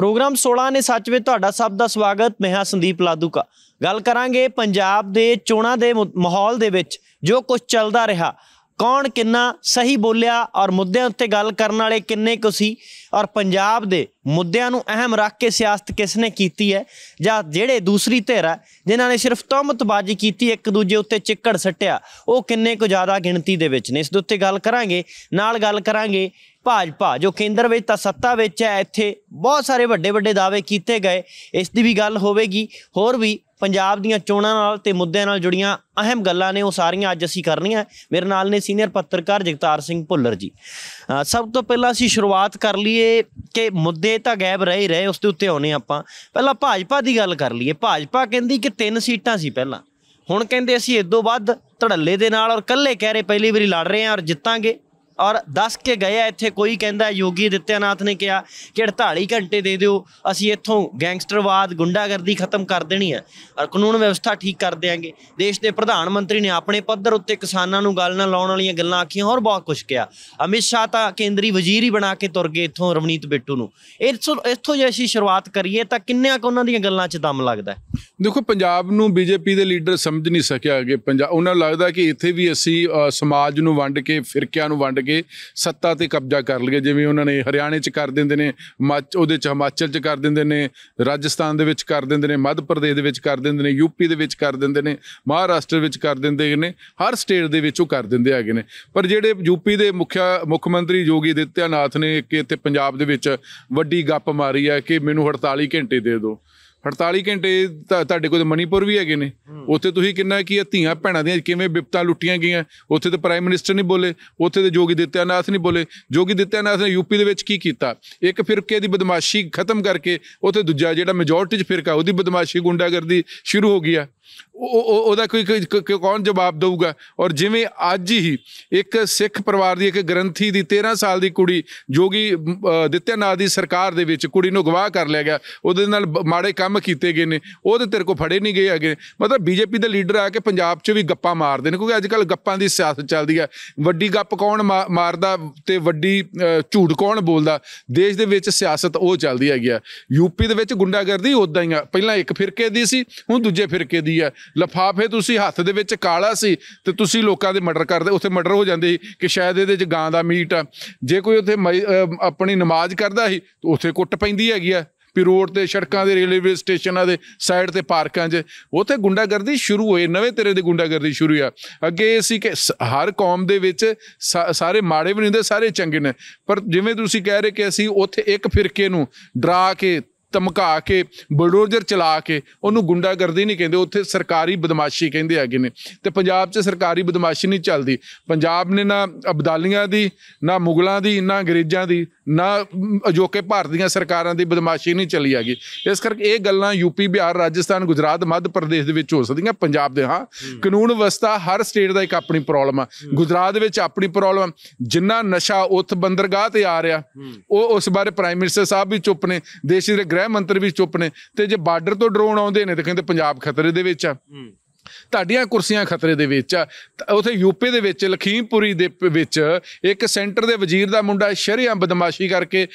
programme 16 ਨੇ ਸੱਚ ਵਿੱਚ ਤੁਹਾਡਾ ਸਭ ਦਾ ਸਵਾਗਤ ਮੈਂ ਹਾਂ ਸੰਦੀਪ ਲਾਦੂਕਾ ਗੱਲ ਕਰਾਂਗੇ ਪੰਜਾਬ ਦੇ ਚੋਣਾਂ ਦੇ ਮਾਹੌਲ ਦੇ ਵਿੱਚ ਜੋ ਕੁਝ ਚੱਲਦਾ ਰਿਹਾ ਕੌਣ ਕਿੰਨਾ ਸਹੀ ਬੋਲਿਆ ਔਰ ਮੁੱਦਿਆਂ ਉੱਤੇ ਗੱਲ ਕਰਨ ਵਾਲੇ ਕਿੰਨੇ ਕੁ ਸੀ ਔਰ ਪੰਜਾਬ ਦੇ ਮੁੱਦਿਆਂ ਨੂੰ ਅਹਿਮ ਰੱਖ ਕੇ ਸਿਆਸਤ ਕਿਸ ਨੇ ਕੀਤੀ ਹੈ ਜਾਂ ਜਿਹੜੇ ਦੂਸਰੀ ਧਿਰ ਹੈ ਜਿਨ੍ਹਾਂ ਨੇ ਸਿਰਫ ਤਹਮਤਬਾਜ਼ੀ ਕੀਤੀ ਇੱਕ ਦੂਜੇ ਉੱਤੇ ਚਿੱਕੜ ਸੱਟਿਆ ਉਹ ਕਿੰਨੇ ਕੁ ਜ਼ਿਆਦਾ ਗਿਣਤੀ ਦੇ ਵਿੱਚ ਨੇ ਇਸ ਦੇ ਉੱਤੇ ਗੱਲ ਕਰਾਂਗੇ ਨਾਲ ਗੱਲ ਕਰਾਂਗੇ ਭਾਜਪਾ ਜੋ ਕੇਂਦਰ ਵਿੱਚ ਤਾਂ ਸੱਤਾ ਵਿੱਚ ਹੈ ਇੱਥੇ ਬਹੁਤ ਸਾਰੇ ਵੱਡੇ ਵੱਡੇ ਦਾਅਵੇ ਕੀਤੇ ਗਏ ਇਸ ਦੀ ਵੀ ਗੱਲ ਹੋਵੇਗੀ ਹੋਰ ਵੀ ਪੰਜਾਬ ਦੀਆਂ ਚੋਣਾਂ ਨਾਲ ਤੇ ਮੁੱਦਿਆਂ ਨਾਲ ਜੁੜੀਆਂ ਅਹਿਮ ਗੱਲਾਂ ਨੇ ਉਹ ਸਾਰੀਆਂ ਅੱਜ ਅਸੀਂ ਕਰਨੀਆਂ ਮੇਰੇ ਨਾਲ ਨੇ ਸੀਨੀਅਰ ਪੱਤਰਕਾਰ ਜਗਤਾਰ ਸਿੰਘ ਭੁੱਲਰ ਜੀ ਸਭ ਤੋਂ ਪਹਿਲਾਂ ਅਸੀਂ ਸ਼ੁਰੂਆਤ ਕਰ ਲਈਏ ਕਿ ਮੁੱਦੇ ਤਾਂ ਗਾਇਬ ਰਹੇ ਰਹੇ ਉਸ ਦੇ ਉੱਤੇ ਆਉਨੇ ਆਪਾਂ ਪਹਿਲਾਂ ਭਾਜਪਾ ਦੀ ਗੱਲ ਕਰ ਲਈਏ ਭਾਜਪਾ ਕਹਿੰਦੀ ਕਿ ਤਿੰਨ ਸੀਟਾਂ ਸੀ ਪਹਿਲਾਂ ਹੁਣ ਕਹਿੰਦੇ ਅਸੀਂ ਇਸ ਤੋਂ ਵੱਧ ਧੜੱਲੇ ਦੇ ਨਾਲ ਔਰ ਕੱਲੇ ਕਹਿ ਰਹੇ ਪਹਿਲੀ ਵਾਰੀ ਲੜ ਰਹੇ ਹਾਂ ਔਰ ਜਿੱਤਾਂਗੇ ਔਰ ਦੱਸ ਕੇ ਗਏ ਆ ਇੱਥੇ ਕੋਈ ਕਹਿੰਦਾ ਯੋਗੀ ਦਿੱਤਿਆਨਾਥ ਨੇ ਕਿਹਾ ਕਿ 48 ਘੰਟੇ ਦੇ ਦਿਓ ਅਸੀਂ ਇੱਥੋਂ ਗੈਂਗਸਟਰਵਾਦ ਗੁੰਡਾਗਰਦੀ ਖਤਮ ਕਰ ਦੇਣੀ ਹੈ ਔਰ ਕਾਨੂੰਨ ਵਿਵਸਥਾ ਠੀਕ ਕਰ ਦੇਾਂਗੇ ਦੇਸ਼ ਦੇ ਪ੍ਰਧਾਨ ਮੰਤਰੀ ਨੇ ਆਪਣੇ ਪੱਧਰ ਉੱਤੇ ਕਿਸਾਨਾਂ ਨੂੰ ਗੱਲ ਨਾ ਲਾਉਣ ਵਾਲੀਆਂ ਗੱਲਾਂ ਆਖੀਆਂ ਔਰ ਬਹੁਤ ਕੁਝ ਕਿਹਾ ਅਮਿਤ ਸ਼ਾਹ ਤਾਂ ਕੇਂਦਰੀ ਵਜ਼ੀਰ ਹੀ ਬਣਾ ਕੇ ਤੁਰ ਗਏ ਇੱਥੋਂ ਰਵਨੀਤ ਬਿੱਟੂ ਨੂੰ ਇੱਥੋਂ ਇੱਥੋਂ ਜੇ ਅਸੀਂ ਸ਼ੁਰੂਆਤ ਕਰੀਏ ਤਾਂ ਕਿੰਨਿਆਂ ਕੋ ਉਹਨਾਂ ਦੀਆਂ ਗੱਲਾਂ 'ਚ ਦਮ ਲੱਗਦਾ ਦੇਖੋ ਪੰਜਾਬ ਨੂੰ ਬੀਜੇਪੀ ਦੇ ਲੀਡਰ ਸਮਝ ਨਹੀਂ ਸਕਿਆ ਕਿ ਪੰਜਾਬ ਉਹਨਾਂ ਨੂੰ ਲੱਗਦਾ ਕਿ ਇੱਥੇ ਵੀ ਅਸੀਂ ਸਮਾਜ ਨੂੰ ਵੰਡ ਕੇ ਫਿਰਕਿਆਂ ਨੂੰ ਵੰਡ ਕੇ ਸੱਤਾ ਤੇ ਕਬਜ਼ਾ ਕਰ ਲਈਏ ਜਿਵੇਂ ਉਹਨਾਂ ਨੇ ਹਰਿਆਣੇ 'ਚ ਕਰ ਦਿੰਦੇ ਨੇ ਉਹਦੇ 'ਚ ਹਿਮਾਚਲ 'ਚ ਕਰ ਦਿੰਦੇ ਨੇ ਰਾਜਸਥਾਨ ਦੇ ਵਿੱਚ ਕਰ ਦਿੰਦੇ ਨੇ ਮੱਧ ਪ੍ਰਦੇਸ਼ ਦੇ ਵਿੱਚ ਕਰ ਦਿੰਦੇ ਨੇ ਯੂਪੀ ਦੇ ਵਿੱਚ ਕਰ ਦਿੰਦੇ ਨੇ ਮਹਾਰਾਸ਼ਟਰ ਵਿੱਚ ਕਰ ਦਿੰਦੇ ਨੇ ਹਰ ਸਟੇਟ ਦੇ ਵਿੱਚ ਉਹ ਕਰ ਦਿੰਦੇ ਹੈਗੇ ਨੇ ਪਰ ਜਿਹੜੇ ਯੂਪੀ ਦੇ ਮੁਖਿਆ ਮੁੱਖ ਮੰਤਰੀ ਯੋਗੀ ਦਿੱਤਿਆਨਾਥ ਨੇ ਕਿ ਇੱਥੇ ਪੰਜਾਬ ਦੇ ਵਿੱਚ ਵੱਡੀ ਗੱਪ ਮਾਰੀ ਹੈ ਕਿ ਮੈਨੂੰ 48 ਘੰਟੇ ਦੇ ਦਿਓ 48 ਘੰਟੇ ਤੁਹਾਡੇ ਕੋਲ ਮਨੀਪੁਰ ਵੀ ਹੈਗੇ ਨੇ ਉੱਥੇ ਤੁਸੀਂ ਕਿੰਨਾ ਕੀ ਧੀਆਂ ਭੈਣਾਂ ਦੀਆਂ ਕਿਵੇਂ ਵਿਪਤਾ ਲੁੱਟੀਆਂ ਗਈਆਂ ਉੱਥੇ ਤੇ ਪ੍ਰਾਈਮ ਮਿਨਿਸਟਰ ਨਹੀਂ ਬੋਲੇ ਉੱਥੇ ਤੇ ਜੋਗੀ ਦਿੱਤਿਆ ਨਾਥ ਨਹੀਂ ਬੋਲੇ ਜੋਗੀ ਦਿੱਤਿਆ ਨਾਥ ਨੇ ਯੂਪੀ ਦੇ ਵਿੱਚ ਕੀ ਕੀਤਾ ਇੱਕ ਫਿਰਕੇ ਦੀ ਬਦਮਾਸ਼ੀ ਖਤਮ ਕਰਕੇ ਉੱਥੇ ਦੂਜਾ ਜਿਹੜਾ ਮੈਜੋਰਟੀ 'ਚ ਫਿਰਕਾ ਉਹਦੀ ਬਦਮਾਸ਼ੀ ਗੁੰਡਾਗਰਦੀ ਸ਼ੁਰੂ ਹੋ ਗਈ ਆ ਉਹ ਉਹਦਾ ਕੋਈ ਕੌਣ ਜਵਾਬ ਦੇਊਗਾ ਔਰ ਜਿਵੇਂ ਅੱਜ ਹੀ ਇੱਕ ਸਿੱਖ ਪਰਿਵਾਰ ਦੀ ਇੱਕ ਗ੍ਰੰਥੀ ਦੀ 13 ਸਾਲ ਦੀ ਕੁੜੀ ਜੋਗੀ ਦਿੱਤਿਆਨਾਥ ਦੀ ਸਰਕਾਰ ਦੇ ਵਿੱਚ ਕੁੜੀ ਨੂੰ ਗਵਾਹ ਕਰ ਲਿਆ ਗਿਆ ਉਹਦੇ ਨਾਲ ਮਾੜੇ ਕੰਮ ਕੀਤੇ ਗਏ ਨੇ ਉਹਦੇ ਤੇਰੇ ਕੋ ਫੜੇ ਨਹੀਂ ਗਏ ਹੈਗੇ ਮਤਲਬ ਬੀਜੇਪੀ ਦੇ ਲੀਡਰ ਆ ਕੇ ਪੰਜਾਬ 'ਚ ਵੀ ਗੱਪਾਂ ਮਾਰਦੇ ਨੇ ਕਿਉਂਕਿ ਅੱਜ ਕੱਲ ਗੱਪਾਂ ਦੀ ਸਿਆਸਤ ਚੱਲਦੀ ਆ ਵੱਡੀ ਗੱਪ ਕੌਣ ਮਾਰਦਾ ਤੇ ਵੱਡੀ ਝੂਠ ਕੌਣ ਬੋਲਦਾ ਦੇਸ਼ ਦੇ ਵਿੱਚ ਸਿਆਸਤ ਉਹ ਚੱਲਦੀ ਹੈਗੀ ਆ ਯੂਪੀ ਦੇ ਵਿੱਚ ਗੁੰਡਾਗਰਦੀ ਉਦਾਂ ਹੀ ਆ ਪਹਿਲਾਂ ਇੱਕ ਫਿਰਕੇ ਦੀ ਸੀ ਹੁਣ ਦੂਜੇ ਫਿਰਕੇ ਦੀ ਹੈ ਲਫਾਫੇ ਤੁਸੀਂ ਹੱਥ ਦੇ ਵਿੱਚ ਕਾਲਾ ਸੀ ਤੇ ਤੁਸੀਂ ਲੋਕਾਂ ਦੇ ਮਰਡਰ ਕਰਦੇ ਉੱਥੇ ਮਰਡਰ ਹੋ ਜਾਂਦੇ ਕਿ ਸ਼ਾਇਦ ਇਹਦੇ 'ਚ ਗਾਂ ਦਾ ਮੀਟ ਆ ਜੇ ਕੋਈ ਉੱਥੇ ਆਪਣੀ ਨਮਾਜ਼ ਕਰਦਾ ਸੀ ਤਾਂ ਉੱਥੇ ਕੁੱਟ ਪੈਂਦੀ ਹੈਗੀ ਆ ਪੀ ਰੋਡ ਤੇ ਸੜਕਾਂ ਦੇ ਰੇਲਵੇ ਸਟੇਸ਼ਨਾਂ ਦੇ ਸਾਈਡ ਤੇ ਪਾਰਕਾਂ 'ਚ ਉਥੇ ਗੁੰਡਾਗਰਦੀ ਸ਼ੁਰੂ ਹੋਏ ਨਵੇਂ ਤੇਰੇ ਦੀ ਗੁੰਡਾਗਰਦੀ ਸ਼ੁਰੂ ਆ ਅੱਗੇ ਇਹ ਸੀ ਕਿ ਹਰ ਕੌਮ ਦੇ ਵਿੱਚ ਸਾਰੇ ਮਾੜੇ ਵੀ ਨਹੀਂ ਹੁੰਦੇ ਸਾਰੇ ਚੰਗੇ ਨੇ ਪਰ ਜਿਵੇਂ ਤੁਸੀਂ ਕਹਿ ਰਹੇ ਕਿ ਅਸੀਂ ਉਥੇ ਇੱਕ ਫਿਰਕੇ ਨੂੰ ਡਰਾ ਕੇ ਧਮਕਾ ਕੇ ਬਲਡੋਜ਼ਰ ਚਲਾ ਕੇ ਉਹਨੂੰ ਗੁੰਡਾਗਰਦੀ ਨਹੀਂ ਕਹਿੰਦੇ ਉੱਥੇ ਸਰਕਾਰੀ ਬਦਮਾਸ਼ੀ ਕਹਿੰਦੇ ਆਗੇ ਨੇ ਤੇ ਪੰਜਾਬ 'ਚ ਸਰਕਾਰੀ ਬਦਮਾਸ਼ੀ ਨਹੀਂ ਚੱਲਦੀ ਪੰਜਾਬ ਨੇ ਨਾ ਅਬਦਾਲੀਆਂ ਦੀ ਨਾ ਮੁਗਲਾਂ ਦੀ ਨਾ ਅੰਗਰੇਜ਼ਾਂ ਦੀ ਨਾ ਅਜੋਕੇ ਭਾਰਤ ਦੀਆਂ ਸਰਕਾਰਾਂ ਦੀ ਬਦਮਾਸ਼ੀ ਨਹੀਂ ਚੱਲੀ ਆਗੀ ਇਸ ਕਰਕੇ ਇਹ ਗੱਲਾਂ ਯੂਪੀ ਬਿਹਾਰ ਰਾਜਸਥਾਨ ਗੁਜਰਾਤ ਮੱਧ ਪ੍ਰਦੇਸ਼ ਦੇ ਵਿੱਚ ਹੋ ਸਕਦੀਆਂ ਪੰਜਾਬ ਦੇ ਹਾਂ ਕਾਨੂੰਨ ਵਿਵਸਥਾ ਹਰ ਸਟੇਟ ਦਾ ਇੱਕ ਆਪਣੀ ਪ੍ਰੋਬਲਮ ਆ ਗੁਜਰਾਤ ਵਿੱਚ ਆਪਣੀ ਪ੍ਰੋਬਲਮ ਜਿੰਨਾ ਨਸ਼ਾ ਉਥ ਬੰਦਰਗਾਹ ਤੇ ਆ ਰਿਹਾ ਉਹ ਉਸ ਬਾਰੇ ਪ੍ਰਾਈਮ ਮਿਨਿਸਟਰ ਸਾਹਿਬ ਵੀ ਚੁੱਪ ਨੇ ਦੇਸ਼ ਦੇ ਗ੍ਰਹਿ ਮੰਤਰ ਵੀ ਚੁੱਪ ਨੇ ਤੇ ਜੇ ਬਾਰਡਰ ਤੋਂ ਡਰੋਨ ਆਉਂਦੇ ਨੇ ਤੇ ਕਹਿੰਦੇ ਪੰਜਾਬ ਖਤਰੇ ਦੇ ਵਿੱਚ ਆ ਤੁਹਾਡੀਆਂ ਕੁਰਸੀਆਂ ਖਤਰੇ ਦੇ ਵਿੱਚ ਆ ਉਥੇ ਯੂਪੀ ਦੇ ਵਿੱਚ ਲਖੀਮਪੁਰੀ ਦੇ ਵਿੱਚ ਇੱਕ ਸੈਂਟਰ ਦੇ ਵਜ਼ੀਰ ਦਾ ਮੁੰਡਾ ਸ਼ਰੀਆ ਬਦਮਾਸ਼ੀ ਕਰਕੇ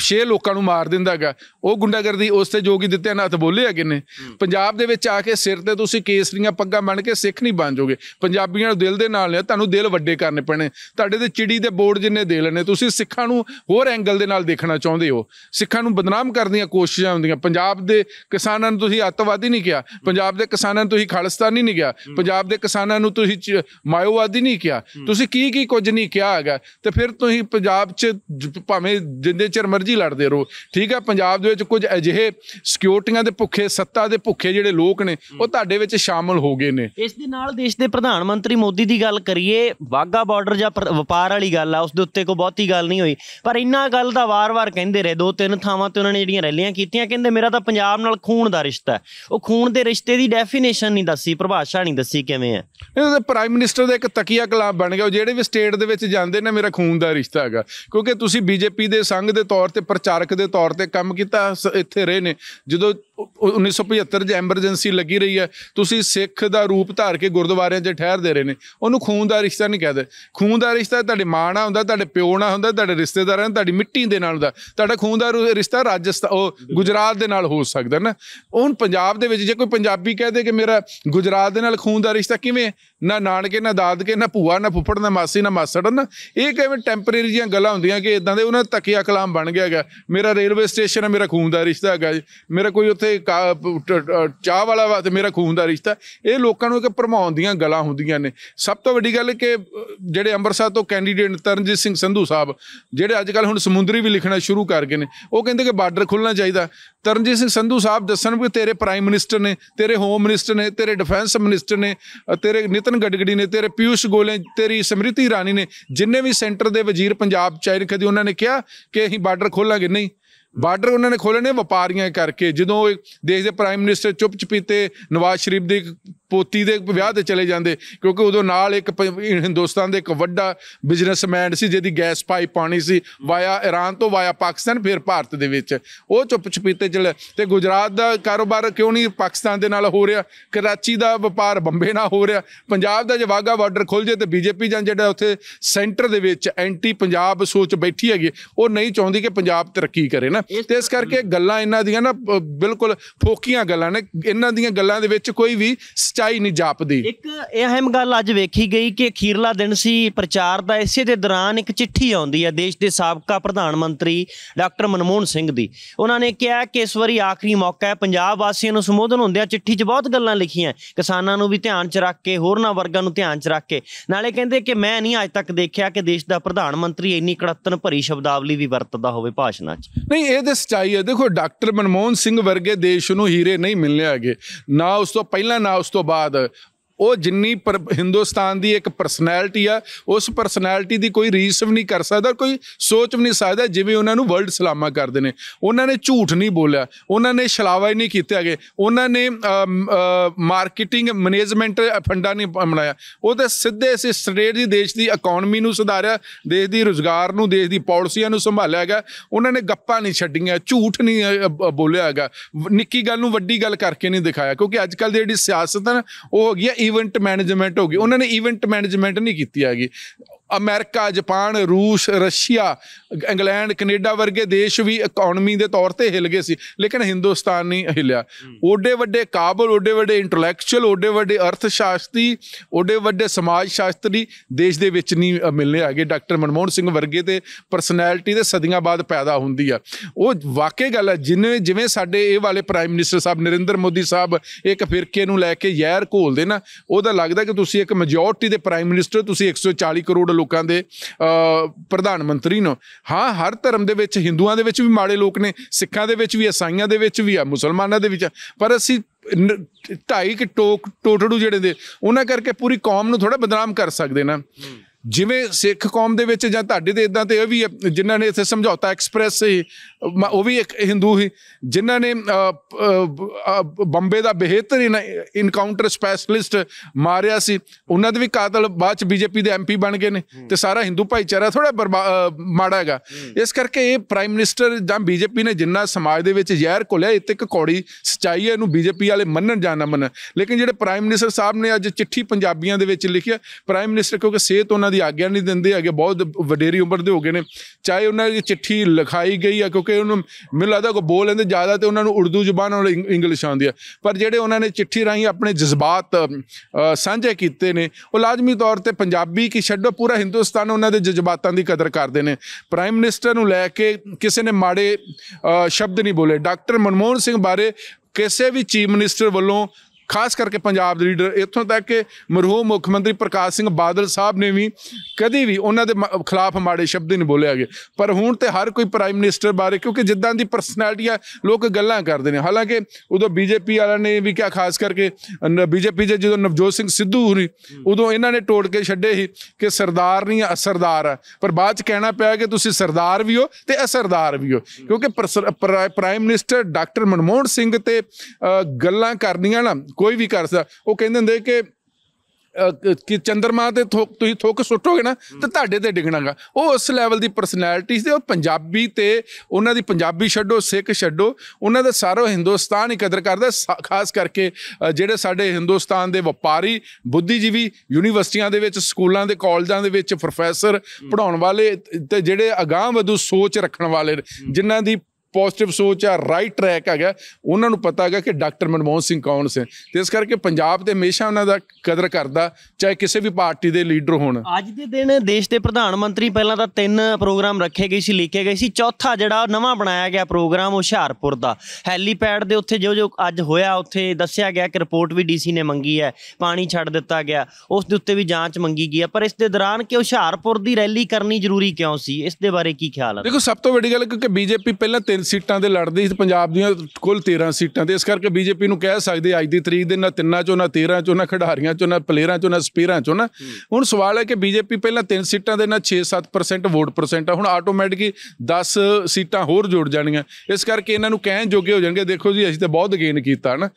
ਛੇ ਲੋਕਾਂ ਨੂੰ ਮਾਰ ਦਿੰਦਾਗਾ ਉਹ ਗੁੰਡਾਗਰਦੀ ਉਸ ਤੇ ਜੋਗੀ ਦਿੱਤੇ ਹੱਥ ਬੋਲੇ ਹੈਗੇ ਨੇ ਪੰਜਾਬ ਦੇ ਵਿੱਚ ਆ ਕੇ ਸਿਰ ਤੇ ਤੁਸੀਂ ਕੇਸਰੀਆਂ ਪੱਗਾਂ ਬਣ ਕੇ ਸਿੱਖ ਨਹੀਂ ਬਣ ਜੋਗੇ ਪੰਜਾਬੀਆਂ ਨੂੰ ਦਿਲ ਦੇ ਨਾਲ ਲਿਆ ਤੁਹਾਨੂੰ ਦਿਲ ਵੱਡੇ ਕਰਨੇ ਪੈਣੇ ਤੁਹਾਡੇ ਤੇ ਚਿੜੀ ਦੇ ਬੋਰਡ ਜਿੰਨੇ ਦੇ ਲੈਣੇ ਤੁਸੀਂ ਸਿੱਖਾਂ ਨੂੰ ਹੋਰ ਐਂਗਲ ਦੇ ਨਾਲ ਦੇਖਣਾ ਚਾਹੁੰਦੇ ਹੋ ਸਿੱਖਾਂ ਨੂੰ ਬਦਨਾਮ ਕਰਨ ਦੀਆਂ ਕੋਸ਼ਿਸ਼ਾਂ ਹੁੰਦੀਆਂ ਪੰਜਾਬ ਦੇ ਕਿਸਾਨਾਂ ਨੂੰ ਤੁਸੀਂ ਅੱਤਵਾਦੀ ਨਹੀਂ ਕਿਹਾ ਪੰਜਾਬ ਦੇ ਕਿਸਾਨਾਂ ਨੂੰ ਤੁਸੀਂ ਖਾਲਸਤਾਨੀ ਨਹੀਂ ਕਿਹਾ ਪੰਜਾਬ ਦੇ ਕਿਸਾਨਾਂ ਨੂੰ ਤੁਸੀਂ ਮਾਇਓਵਾਦੀ ਨਹੀਂ ਕਿਹਾ ਤੁਸੀਂ ਕੀ ਕੀ ਕੁਝ ਨਹੀਂ ਕਿਹਾ ਹੈਗਾ ਤੇ ਫਿਰ ਤੁਸੀਂ ਪੰਜਾਬ 'ਚ ਭਾਵੇਂ ਜਿੰਦੇ ਚਿਰ ਮਰਜ਼ੀ ਲੜਦੇ ਰਹੋ ਠੀਕ ਹੈ ਪੰਜਾਬ ਦੇ ਵਿੱਚ ਕੁਝ ਅਜਿਹੇ ਸਿਕਿਉਰਟੀਆਂ ਦੇ ਭੁੱਖੇ ਸੱਤਾ ਦੇ ਭੁੱਖੇ ਜਿਹੜੇ ਲੋਕ ਨੇ ਉਹ ਤੁਹਾਡੇ ਵਿੱਚ ਸ਼ਾਮਲ ਹੋ ਗਏ ਨੇ ਇਸ ਦੇ ਨਾਲ ਦੇਸ਼ ਦੇ ਪ੍ਰਧਾਨ ਮੰਤਰੀ ਮੋਦੀ ਦੀ ਗੱਲ ਕਰੀਏ ਵਾਗਾ ਬਾਰਡਰ ਜਾਂ ਵਪਾਰ ਵਾਲੀ ਗੱਲ ਆ ਉਸ ਦੇ ਉੱਤੇ ਕੋਈ ਬਹੁਤੀ ਗੱਲ ਨਹੀਂ ਹੋਈ ਪਰ ਇੰਨਾ ਗੱਲ ਦਾ ਵਾਰ-ਵਾਰ ਕਹਿੰਦੇ ਰਹੇ ਦੋ ਤਿੰਨ ਥਾਵਾਂ ਤੇ ਉਹਨਾਂ ਨੇ ਜਿਹੜੀਆਂ ਰੈਲੀਆਂ ਕੀਤੀਆਂ ਕਹਿੰਦੇ ਮੇਰਾ ਤਾਂ ਪੰਜਾਬ ਨਾਲ ਖੂਨ ਦਾ ਰਿਸ਼ਤਾ ਉਹ ਖੂਨ ਦੇ ਰਿਸ਼ਤੇ ਦੀ ਡੈਫੀਨੇਸ਼ਨ ਨਹੀਂ ਦੱਸੀ ਪਰਿਭਾਸ਼ਾ ਨਹੀਂ ਦੱਸੀ ਕਿਵੇਂ ਹੈ ਇਹ ਤਾਂ ਪ੍ਰਾਈਮ ਮਿਨਿਸਟਰ ਦਾ ਇੱਕ ਤਕੀਆ ਕਲਾਮ ਬਣ ਗਿਆ ਜਿਹੜੇ ਵੀ ਸਟੇਟ ਦੇ ਵਿੱਚ ਜਾਂਦੇ ਨੇ ਮੇਰਾ ਖੂਨ ਦਾ ਰਿਸ਼ਤਾ ਹੈਗਾ ਕਿਉਂਕਿ ਤੁਸੀਂ ਬੀਜੇਪੀ ਦੇ ਸੰਘ ਦੇ ਤੌਰ ਤੌਰ ਤੇ ਪ੍ਰਚਾਰਕ ਦੇ ਤੌਰ ਤੇ ਕੰਮ ਕੀਤਾ ਇੱਥੇ ਰਹੇ ਨੇ ਜਦੋਂ 1975 'ਚ ਐਮਰਜੈਂਸੀ ਲੱਗੀ ਰਹੀ ਹੈ ਤੁਸੀਂ ਸਿੱਖ ਦਾ ਰੂਪ ਧਾਰ ਕੇ ਗੁਰਦੁਆਰਿਆਂ 'ਚ ਠਹਿਰਦੇ ਰਹੇ ਨੇ ਉਹਨੂੰ ਖੂਨ ਦਾ ਰਿਸ਼ਤਾ ਨਹੀਂ ਕਹਦੇ ਖੂਨ ਦਾ ਰਿਸ਼ਤਾ ਤੁਹਾਡੇ ਮਾਂ ਨਾਲ ਹੁੰਦਾ ਤੁਹਾਡੇ ਪਿਓ ਨਾਲ ਹੁੰਦਾ ਤੁਹਾਡੇ ਰਿਸ਼ਤੇਦਾਰਾਂ ਨਾਲ ਤੁਹਾਡੀ ਮਿੱਟੀ ਦੇ ਨਾਲ ਹੁੰਦਾ ਤੁਹਾਡਾ ਖੂਨ ਦਾ ਰਿਸ਼ਤਾ ਰਾਜਸਥਾਨ ਉਹ ਗੁਜਰਾਤ ਦੇ ਨਾਲ ਹੋ ਸਕਦਾ ਨਾ ਹੁਣ ਪੰਜਾਬ ਦੇ ਵਿੱਚ ਜੇ ਕੋਈ ਪੰਜਾਬੀ ਕਹਦੇ ਕਿ ਮੇਰਾ ਗੁਜਰਾਤ ਦੇ ਨਾਲ ਖੂਨ ਦਾ ਰਿਸ਼ਤਾ ਕਿਵੇਂ ਨਾ ਨਾਨਕੇ ਨਾ ਦਾਦਕੇ ਨਾ ਭੂਆ ਨਾ ਫੁੱਫੜ ਨਾ ਮਾਸੀ ਨਾ ਮਾਸੜ ਨਾ ਇਹ ਕਿਵੇਂ ਟੈਂਪਰੇਰੀ ਜੀਆਂ ਗੱਲਾਂ ਹੁੰਦੀਆਂ ਕਿ ਇਦਾਂ ਦੇ ਉਹਨਾਂ ਤੱਕਿਆ ਕਲਾਮ ਬਣ ਗਿਆ ਹੈਗਾ ਮੇਰਾ ਰੇਲਵੇ ਸਟੇਸ਼ਨ ਹੈ ਮੇਰਾ ਖੂਨ ਦਾ ਰਿਸ਼ਤਾ ਹੈਗਾ ਮੇਰਾ ਕੋਈ ਉੱਥੇ ਤੇ ਚਾਹ ਵਾਲਾ ਤੇ ਮੇਰਾ ਖੂਨ ਦਾ ਰਿਸ਼ਤਾ ਇਹ ਲੋਕਾਂ ਨੂੰ ਇੱਕ ਭਰਮਾਉਣ ਦੀਆਂ ਗੱਲਾਂ ਹੁੰਦੀਆਂ ਨੇ ਸਭ ਤੋਂ ਵੱਡੀ ਗੱਲ ਕਿ ਜਿਹੜੇ ਅੰਮ੍ਰਿਤਸਰ ਤੋਂ ਕੈਂਡੀਡੇਟ ਤਰਨਜੀਤ ਸਿੰਘ ਸੰਧੂ ਸਾਹਿਬ ਜਿਹੜੇ ਅੱਜ ਕੱਲ ਹੁਣ ਸਮੁੰਦਰੀ ਵੀ ਲਿਖਣਾ ਸ਼ੁਰੂ ਕਰ ਗਏ ਨੇ ਉਹ ਕਹਿੰਦੇ ਕਿ ਬਾਰਡਰ ਖੁੱਲਣਾ ਚਾਹੀਦਾ ਤਰਨਜੀਤ ਸਿੰਘ ਸੰਧੂ ਸਾਹਿਬ ਦੱਸਣ ਕਿ ਤੇਰੇ ਪ੍ਰਾਈਮ ਮਿਨਿਸਟਰ ਨੇ ਤੇਰੇ ਹੋਮ ਮਿਨਿਸਟਰ ਨੇ ਤੇਰੇ ਡਿਫੈਂਸ ਮਿਨਿਸਟਰ ਨੇ ਤੇਰੇ ਨਿਤਨ ਗਡਗੜੀ ਨੇ ਤੇਰੇ ਪਿਊਸ਼ ਗੋਲੇ ਤੇਰੀ ਸਮ੍ਰਿਤੀ ਰਾਣੀ ਨੇ ਜਿੰਨੇ ਵੀ ਸੈਂਟਰ ਦੇ ਵਜ਼ੀਰ ਪੰਜਾਬ ਚਾਹੇ ਰਖਦੇ ਉਹਨਾਂ ਨੇ ਕਿਹਾ ਕਿ ਅਸੀਂ ਬਾਰਡਰ ਖੋਲਾਂਗੇ ਨਹੀਂ ਬਾਰਡਰ ਉਹਨਾਂ ਨੇ ਖੋਲਣੇ ਵਪਾਰੀਆਂ ਕਰਕੇ ਜਦੋਂ ਦੇਸ਼ ਦੇ ਪ੍ਰਾਈਮ ਮਿਨਿਸਟਰ ਚੁੱਪ ਚਪੀਤੇ ਨਵਾਜ਼ ਸ਼ਰੀਫ ਦੀ ਪੋਤੀ ਦੇ ਵਿਆਹ ਤੇ ਚਲੇ ਜਾਂਦੇ ਕਿਉਂਕਿ ਉਦੋਂ ਨਾਲ ਇੱਕ ਹਿੰਦੁਸਤਾਨ ਦੇ ਇੱਕ ਵੱਡਾ ਬਿਜ਼ਨਸਮੈਨ ਸੀ ਜਿਹਦੀ ਗੈਸ ਪਾਈਪ ਪਾਣੀ ਸੀ ਵਾਇਆ ਈਰਾਨ ਤੋਂ ਵਾਇਆ ਪਾਕਿਸਤਾਨ ਫਿਰ ਭਾਰਤ ਦੇ ਵਿੱਚ ਉਹ ਚੁੱਪ ਚਪੀਤੇ ਚਲੇ ਤੇ ਗੁਜਰਾਤ ਦਾ ਕਾਰੋਬਾਰ ਕਿਉਂ ਨਹੀਂ ਪਾਕਿਸਤਾਨ ਦੇ ਨਾਲ ਹੋ ਰਿਹਾ ਕਰਾਚੀ ਦਾ ਵਪਾਰ ਬੰਬੇ ਨਾਲ ਹੋ ਰਿਹਾ ਪੰਜਾਬ ਦਾ ਜੇ ਵਾਗਾ ਬਾਰਡਰ ਖੁੱਲ ਜੇ ਤੇ ਬੀਜੇਪੀ ਜਾਂ ਜਿਹੜਾ ਉੱਥੇ ਸੈਂਟਰ ਦੇ ਵਿੱਚ ਐਂਟੀ ਪੰਜਾਬ ਸੋਚ ਬੈਠੀ ਹੈਗੀ ਉਹ ਨਹੀਂ ਚਾਹੁੰਦੀ ਕਿ ਪੰਜਾਬ ਤਰੱਕੀ ਕਰੇ ਨਾ ਤੇ ਇਸ ਕਰਕੇ ਗੱਲਾਂ ਇਹਨਾਂ ਦੀਆਂ ਨਾ ਬਿਲਕੁਲ ਫੋਕੀਆਂ ਗੱਲਾਂ ਨੇ ਇਹਨਾਂ ਦੀਆਂ ਗੱਲਾਂ ਦੇ ਵਿੱਚ ਕੋਈ ਵੀ ਸੱਚਾਈ ਨਹੀਂ ਜਾਪਦੀ ਇੱਕ ਇਹ ਅਹਿਮ ਗੱਲ ਅੱਜ ਵੇਖੀ ਗਈ ਕਿ ਅਖੀਰਲਾ ਦਿਨ ਸੀ ਪ੍ਰਚਾਰ ਦਾ ਇਸੇ ਦੇ ਦੌਰਾਨ ਇੱਕ ਚਿੱਠੀ ਆਉਂਦੀ ਹੈ ਦੇਸ਼ ਦੇ ਸਾਬਕਾ ਪ੍ਰਧਾਨ ਮੰਤਰੀ ਡਾਕਟਰ ਮਨਮੋਹਨ ਸਿੰਘ ਦੀ ਉਹਨਾਂ ਨੇ ਕਿਹਾ ਕਿ ਇਸ ਵਾਰੀ ਆਖਰੀ ਮੌਕਾ ਹੈ ਪੰਜਾਬ ਵਾਸੀਆਂ ਨੂੰ ਸੰਬੋਧਨ ਹੁੰਦਿਆਂ ਚਿੱਠੀ 'ਚ ਬਹੁਤ ਗੱਲਾਂ ਲਿਖੀਆਂ ਕਿਸਾਨਾਂ ਨੂੰ ਵੀ ਧਿਆਨ 'ਚ ਰੱਖ ਕੇ ਹੋਰਨਾਂ ਵਰਗਾਂ ਨੂੰ ਧਿਆਨ 'ਚ ਰੱਖ ਕੇ ਨਾਲੇ ਕਹਿੰਦੇ ਕਿ ਮੈਂ ਨਹੀਂ ਅੱਜ ਤੱਕ ਦੇਖਿਆ ਕਿ ਦੇਸ਼ ਦਾ ਪ੍ਰਧਾਨ ਮੰਤਰੀ ਇੰਨੀ ਕੜਤਨ ਭਰੀ ਸ਼ਬਦਾਵਲੀ ਵੀ ਵਰਤਦਾ ਹੋਵੇ ਭਾਸ਼ਣਾਂ 'ਚ ਨਹੀਂ ਇਹ ਤੇ ਸਚਾਈ ਹੈ ਦੇਖੋ ਡਾਕਟਰ ਮਨਮੋਹਨ ਸਿੰਘ ਵਰਗੇ ਦੇਸ਼ ਨੂੰ ਹੀਰੇ ਨਹੀਂ ਮਿਲਣੇ ਹੈਗੇ ਨਾ ਉਸ ਤੋਂ ਪਹਿਲਾਂ ਨਾ ਉਸ ਤੋਂ By the ਉਹ ਜਿੰਨੀ ਹਿੰਦੁਸਤਾਨ ਦੀ ਇੱਕ ਪਰਸਨੈਲਿਟੀ ਆ ਉਸ ਪਰਸਨੈਲਿਟੀ ਦੀ ਕੋਈ ਰੀਸ ਨਹੀਂ ਕਰ ਸਕਦਾ ਕੋਈ ਸੋਚ ਵੀ ਨਹੀਂ ਸਕਦਾ ਜਿਵੇਂ ਉਹਨਾਂ ਨੂੰ ਵਰਲਡ ਸਲਾਮਾ ਕਰਦੇ ਨੇ ਉਹਨਾਂ ਨੇ ਝੂਠ ਨਹੀਂ ਬੋਲਿਆ ਉਹਨਾਂ ਨੇ ਛਲਾਵਾ ਹੀ ਨਹੀਂ ਕੀਤਾ ਹੈਗੇ ਉਹਨਾਂ ਨੇ ਮਾਰਕੀਟਿੰਗ ਮੈਨੇਜਮੈਂਟ ਫੰਡਾ ਨਹੀਂ ਬਣਾਇਆ ਉਹ ਤਾਂ ਸਿੱਧੇ ਸੇ ਸਟੇਟ ਦੀ ਦੇਸ਼ ਦੀ ਇਕਨੋਮੀ ਨੂੰ ਸੁਧਾਰਿਆ ਦੇਸ਼ ਦੀ ਰੋਜ਼ਗਾਰ ਨੂੰ ਦੇਸ਼ ਦੀ ਪਾਲਿਸੀਆਂ ਨੂੰ ਸੰਭਾਲਿਆ ਹੈਗਾ ਉਹਨਾਂ ਨੇ ਗੱਪਾਂ ਨਹੀਂ ਛੱਡੀਆਂ ਝੂਠ ਨਹੀਂ ਬੋਲਿਆ ਹੈਗਾ ਨਿੱਕੀ ਗੱਲ ਨੂੰ ਵੱਡੀ ਗੱਲ ਕਰਕੇ ਨਹੀਂ ਦਿਖਾਇਆ ਕਿਉਂਕਿ ਅੱਜ ਕੱਲ ਦੀ ਜਿਹੜੀ ਸਿਆਸਤ ਹੈ ਉਹ ਹੋ ਗਈ ਹੈ ਇਵੈਂਟ ਮੈਨੇਜਮੈਂਟ ਹੋ ਗਈ ਉਹਨਾਂ ਨੇ ਇਵੈਂਟ ਮੈਨੇਜਮੈਂਟ ਨਹੀਂ ਕੀਤੀ ਹੈਗੀ ਅਮਰੀਕਾ ਜਾਪਾਨ ਰੂਸ ਰਸ਼ੀਆ ਇੰਗਲੈਂਡ ਕੈਨੇਡਾ ਵਰਗੇ ਦੇਸ਼ ਵੀ ਇਕਨੋਮੀ ਦੇ ਤੌਰ ਤੇ ਹਿੱਲ ਗਏ ਸੀ ਲੇਕਿਨ ਹਿੰਦੁਸਤਾਨ ਨਹੀਂ ਹਿਲਿਆ ਓਡੇ ਵੱਡੇ ਕਾਬਲ ਓਡੇ ਵੱਡੇ ਇੰਟੈਲੈਕਚੁਅਲ ਓਡੇ ਵੱਡੇ ਅਰਥ ਸ਼ਾਸਤਰੀ ਓਡੇ ਵੱਡੇ ਸਮਾਜ ਸ਼ਾਸਤਰੀ ਦੇਸ਼ ਦੇ ਵਿੱਚ ਨਹੀਂ ਮਿਲਨੇ ਆਗੇ ਡਾਕਟਰ ਮਨਮੋਹਨ ਸਿੰਘ ਵਰਗੇ ਤੇ ਪਰਸਨੈਲਿਟੀ ਦੇ ਸਦੀਆਂ ਬਾਅਦ ਪੈਦਾ ਹੁੰਦੀ ਆ ਉਹ ਵਾਕਈ ਗੱਲ ਹੈ ਜਿਵੇਂ ਜਿਵੇਂ ਸਾਡੇ ਇਹ ਵਾਲੇ ਪ੍ਰਾਈਮ ਮਿਨਿਸਟਰ ਸਾਹਿਬ ਨਰਿੰਦਰ ਮੋਦੀ ਸਾਹਿਬ ਇੱਕ ਫਿਰਕੇ ਨੂੰ ਲੈ ਕੇ ਯਾਰ ਘੋਲਦੇ ਨਾ ਉਹਦਾ ਲੱਗਦਾ ਕਿ ਤੁਸੀਂ ਇੱਕ ਮੈਜੋਰਟੀ ਦੇ ਪ੍ਰਾਈਮ ਮਿਨਿਸਟਰ ਤੁਸੀਂ 140 ਕਰੋੜ ਲੋਕਾਂ ਦੇ ਪ੍ਰਧਾਨ ਮੰਤਰੀ ਨੂੰ ਹਾਂ ਹਰ ਧਰਮ ਦੇ ਵਿੱਚ ਹਿੰਦੂਆਂ ਦੇ ਵਿੱਚ ਵੀ ਮਾੜੇ ਲੋਕ ਨੇ ਸਿੱਖਾਂ ਦੇ ਵਿੱਚ ਵੀ ਇਸਾਈਆਂ ਦੇ ਵਿੱਚ ਵੀ ਆ ਮੁਸਲਮਾਨਾਂ ਦੇ ਵਿੱਚ ਪਰ ਅਸੀਂ ਢਾਈ ਕਿ ਟੋਕ ਟੋਟੜੂ ਜਿਹੜੇ ਦੇ ਉਹਨਾਂ ਕਰਕੇ ਪੂਰੀ ਕੌਮ ਨੂੰ ਥੋੜਾ ਬਦਨਾਮ ਕਰ ਸਕਦੇ ਨਾ ਜਿਵੇਂ ਸਿੱਖ ਕੌਮ ਦੇ ਵਿੱਚ ਜਾਂ ਤੁਹਾਡੇ ਦੇ ਇਦਾਂ ਤੇ ਇਹ ਵੀ ਜਿਨ੍ਹਾਂ ਨੇ ਇੱਥੇ ਸਮਝੌਤਾ ਐਕਸਪ੍ਰੈਸ ਸੀ ਉਹ ਵੀ ਇੱਕ ਹਿੰਦੂ ਹੀ ਜਿਨ੍ਹਾਂ ਨੇ ਬੰਬੇ ਦਾ ਬਿਹਤਰੀਨ ਇਨਕਾਊਂਟਰ ਸਪੈਸ਼ਲਿਸਟ ਮਾਰਿਆ ਸੀ ਉਹਨਾਂ ਦੇ ਵੀ ਕਾਤਲ ਬਾਅਦ ਚ ਬੀਜੇਪੀ ਦੇ ਐਮਪੀ ਬਣ ਗਏ ਨੇ ਤੇ ਸਾਰਾ ਹਿੰਦੂ ਭਾਈਚਾਰਾ ਥੋੜਾ ਮਾੜਾ ਹੈਗਾ ਇਸ ਕਰਕੇ ਇਹ ਪ੍ਰਾਈਮ ਮਿਨਿਸਟਰ ਜਾਂ ਬੀਜੇਪੀ ਨੇ ਜਿੰਨਾ ਸਮਾਜ ਦੇ ਵਿੱਚ ਜ਼ਹਿਰ ਘੋਲਿਆ ਇਹ ਤੇ ਇੱਕ ਕੌੜੀ ਸਚਾਈ ਹੈ ਇਹਨੂੰ ਬੀਜੇਪੀ ਵਾਲੇ ਮੰਨਣ ਜਾਂ ਨਾ ਮੰਨਣ ਲੇਕਿਨ ਜਿਹੜੇ ਪ੍ਰਾਈਮ ਮਿਨਿਸਟਰ ਸਾਹਿਬ ਨੇ ਅੱਜ ਚਿੱਠੀ ਪੰਜਾਬੀਆਂ ਦੇ ਵਿੱਚ ਲਿਖਿਆ ਪ੍ਰਾਈਮ ਮਿਨਿਸਟਰ ਕਿਉਂਕਿ ਸਿਹਤ ਉਹਨਾਂ ਦੀ ਆਗਿਆ ਨਹੀਂ ਦਿੰਦੇ ਹੈਗੇ ਬਹੁਤ ਵਡੇਰੀ ਉਮਰ ਦੇ ਹੋ ਗਏ ਨੇ ਚਾਹੇ ਉਹਨਾਂ ਦੀ ਚਿੱਠੀ ਲਿਖਾਈ ਗਈ ਆ ਕਿਉਂਕਿ ਉਹਨੂੰ ਮੈਨੂੰ ਲੱਗਦਾ ਕੋ ਬੋਲ ਲੈਂਦੇ ਜ਼ਿਆਦਾ ਤੇ ਉਹਨਾਂ ਨੂੰ ਉਰਦੂ ਜ਼ੁਬਾਨ ਨਾਲ ਇੰਗਲਿਸ਼ ਆਉਂਦੀ ਆ ਪਰ ਜਿਹੜੇ ਉਹਨਾਂ ਨੇ ਚਿੱਠੀ ਰਾਹੀਂ ਆਪਣੇ ਜਜ਼ਬਾਤ ਸਾਂਝੇ ਕੀਤੇ ਨੇ ਉਹ ਲਾਜ਼ਮੀ ਤੌਰ ਤੇ ਪੰਜਾਬੀ ਕੀ ਛੱਡੋ ਪੂਰਾ ਹਿੰਦੁਸਤਾਨ ਉਹਨਾਂ ਦੇ ਜਜ਼ਬਾਤਾਂ ਦੀ ਕਦਰ ਕਰਦੇ ਨੇ ਪ੍ਰਾਈਮ ਮਿਨਿਸਟਰ ਨੂੰ ਲੈ ਕੇ ਕਿਸੇ ਨੇ ਮਾੜੇ ਸ਼ਬਦ ਨਹੀਂ ਬੋਲੇ ਡਾਕਟਰ ਮਨਮੋਹਨ ਸਿੰਘ ਬਾਰੇ ਕਿਸੇ ਵੀ ਚੀਫ ਮਿਨਿਸਟਰ ਵੱਲੋਂ ਖਾਸ ਕਰਕੇ ਪੰਜਾਬ ਦੇ ਲੀਡਰ ਇੱਥੋਂ ਤੱਕ ਕਿ ਮਰਹੂਮ ਮੁੱਖ ਮੰਤਰੀ ਪ੍ਰਕਾਸ਼ ਸਿੰਘ ਬਾਦਲ ਸਾਹਿਬ ਨੇ ਵੀ ਕਦੀ ਵੀ ਉਹਨਾਂ ਦੇ ਖਿਲਾਫ ਮਾੜੇ ਸ਼ਬਦ ਨਹੀਂ ਬੋਲੇ ਹੈਗੇ ਪਰ ਹੁਣ ਤੇ ਹਰ ਕੋਈ ਪ੍ਰਾਈਮ ਮਿਨਿਸਟਰ ਬਾਰੇ ਕਿਉਂਕਿ ਜਿੱਦਾਂ ਦੀ ਪਰਸਨੈਲਿਟੀ ਆ ਲੋਕ ਗੱਲਾਂ ਕਰਦੇ ਨੇ ਹਾਲਾਂਕਿ ਉਦੋਂ ਬੀਜੇਪੀ ਵਾਲਿਆਂ ਨੇ ਵੀ ਕਿਹਾ ਖਾਸ ਕਰਕੇ ਬੀਜੇਪੀ ਦੇ ਜਦੋਂ ਨਵਜੋਤ ਸਿੰਘ ਸਿੱਧੂ ਹੋਣੀ ਉਦੋਂ ਇਹਨਾਂ ਨੇ ਟੋੜ ਕੇ ਛੱਡੇ ਸੀ ਕਿ ਸਰਦਾਰ ਨਹੀਂ ਅਸਰਦਾਰ ਆ ਪਰ ਬਾਅਦ ਚ ਕਹਿਣਾ ਪਿਆ ਕਿ ਤੁਸੀਂ ਸਰਦਾਰ ਵੀ ਹੋ ਤੇ ਅਸਰਦਾਰ ਵੀ ਹੋ ਕਿਉਂਕਿ prime minister doctor Manmohan Singh ਤੇ ਗੱਲਾਂ ਕਰਨੀਆਂ ਨਾ ਕੋਈ ਵੀ ਕਰ ਸਕਦਾ ਉਹ ਕਹਿੰਦੇ ਹੁੰਦੇ ਕਿ ਕਿ ਚੰਦਰਮਾ ਤੇ ਤੁਸੀਂ ਥੁੱਕ ਸੁੱਟੋਗੇ ਨਾ ਤੇ ਤੁਹਾਡੇ ਤੇ ਡਿੱਗਣਾਗਾ ਉਹ ਉਸ ਲੈਵਲ ਦੀ ਪਰਸਨੈਲਿਟੀ ਦੇ ਉਹ ਪੰਜਾਬੀ ਤੇ ਉਹਨਾਂ ਦੀ ਪੰਜਾਬੀ ਛੱਡੋ ਸਿੱਖ ਛੱਡੋ ਉਹਨਾਂ ਦਾ ਸਾਰਾ ਹਿੰਦੁਸਤਾਨ ਹੀ ਕਦਰ ਕਰਦਾ ਖਾਸ ਕਰਕੇ ਜਿਹੜੇ ਸਾਡੇ ਹਿੰਦੁਸਤਾਨ ਦੇ ਵਪਾਰੀ ਬੁੱਧੀਜੀਵੀ ਯੂਨੀਵਰਸਿਟੀਆਂ ਦੇ ਵਿੱਚ ਸਕੂਲਾਂ ਦੇ ਕਾਲਜਾਂ ਦੇ ਵਿੱਚ ਪ੍ਰੋਫੈਸਰ ਪੜਾਉਣ ਵਾਲੇ ਤੇ ਜਿਹੜੇ ਅਗਾਹ ਵਧੂ ਸੋਚ ਰੱਖਣ ਵਾਲੇ ਜਿਨ੍ਹਾਂ ਦੀ ਪੋਜ਼ਿਟਿਵ ਸੋਚ ਆ ਰਾਈਟ ਟਰੈਕ ਹੈਗਾ ਉਹਨਾਂ ਨੂੰ ਪਤਾ ਹੈਗਾ ਕਿ ਡਾਕਟਰ ਮਨਮੋਹਨ ਸਿੰਘ ਕੌਣ ਸੀ ਤੇ ਇਸ ਕਰਕੇ ਪੰਜਾਬ ਦੇ ਹਮੇਸ਼ਾ ਉਹਨਾਂ ਦਾ ਕਦਰ ਕਰਦਾ ਚਾਹੇ ਕਿਸੇ ਵੀ ਪਾਰਟੀ ਦੇ ਲੀਡਰ ਹੋਣ ਅੱਜ ਦੇ ਦਿਨ ਦੇਸ਼ ਦੇ ਪ੍ਰਧਾਨ ਮੰਤਰੀ ਪਹਿਲਾਂ ਤਾਂ ਤਿੰਨ ਪ੍ਰੋਗਰਾਮ ਰੱਖੇ ਗਏ ਸੀ ਲਿਖੇ ਗਏ ਸੀ ਚੌਥਾ ਜਿਹੜਾ ਨਵਾਂ ਬਣਾਇਆ ਗਿਆ ਪ੍ਰੋਗਰਾਮ ਹੁਸ਼ਿਆਰਪੁਰ ਦਾ ਹੈਲੀਪੈਡ ਦੇ ਉੱਥੇ ਜੋ ਜੋ ਅੱਜ ਹੋਇਆ ਉੱਥੇ ਦੱਸਿਆ ਗਿਆ ਕਿ ਰਿਪੋਰਟ ਵੀ ਡੀਸੀ ਨੇ ਮੰਗੀ ਹੈ ਪਾਣੀ ਛੱਡ ਦਿੱਤਾ ਗਿਆ ਉਸ ਦੇ ਉੱਤੇ ਵੀ ਜਾਂਚ ਮੰਗੀ ਗਈ ਹੈ ਪਰ ਇਸ ਦੇ ਦੌਰਾਨ ਕਿ ਹੁਸ਼ਿਆਰਪੁਰ ਦੀ ਰੈਲੀ ਕਰਨੀ ਜ਼ਰੂਰੀ ਕਿਉਂ ਸੀ ਇਸ ਦੇ ਬਾਰੇ ਕੀ ਖਿਆਲ ਹੈ ਦੇਖੋ ਸਭ ਤੋਂ ਵੱਡੀ ਗੱਲ ਕਿਉਂਕਿ ਬੀਜੇਪੀ ਪਹਿਲਾਂ ਸੀਟਾਂ ਦੇ ਲੜਦੇ ਸੀ ਪੰਜਾਬ ਦੀਆਂ ਕੁੱਲ 13 ਸੀਟਾਂ ਤੇ ਇਸ ਕਰਕੇ ਬੀਜੇਪੀ ਨੂੰ ਕਹਿ ਸਕਦੇ ਅੱਜ ਦੀ ਤਰੀਕ ਦੇ ਨਾ ਤਿੰਨਾਂ ਚੋਂ ਨਾ 13 ਚੋਂ ਨਾ ਖਿਡਾਰੀਆਂ ਚੋਂ ਨਾ ਪਲੇਅਰਾਂ ਚੋਂ ਨਾ ਸਪੀਰਾਂ ਚੋਂ ਨਾ ਹੁਣ ਸਵਾਲ ਹੈ ਕਿ ਬੀਜੇਪੀ ਪਹਿਲਾਂ ਤਿੰਨ ਸੀਟਾਂ ਦੇ ਨਾਲ 6-7% ਵੋਟ ਪਰਸੈਂਟ ਆ ਹੁਣ ਆਟੋਮੈਟਿਕਲੀ 10 ਸੀਟਾਂ ਹੋਰ ਜੁੜ ਜਾਣੀਆਂ ਇਸ ਕਰਕੇ ਇਹਨਾਂ ਨੂੰ ਕਹਿਣ ਜੋਗੇ ਹੋ ਜਾਣਗੇ ਦੇਖੋ ਜੀ ਅਸੀਂ ਤਾਂ ਬਹੁਤ ਗੇਨ ਕੀਤਾ ਹਨ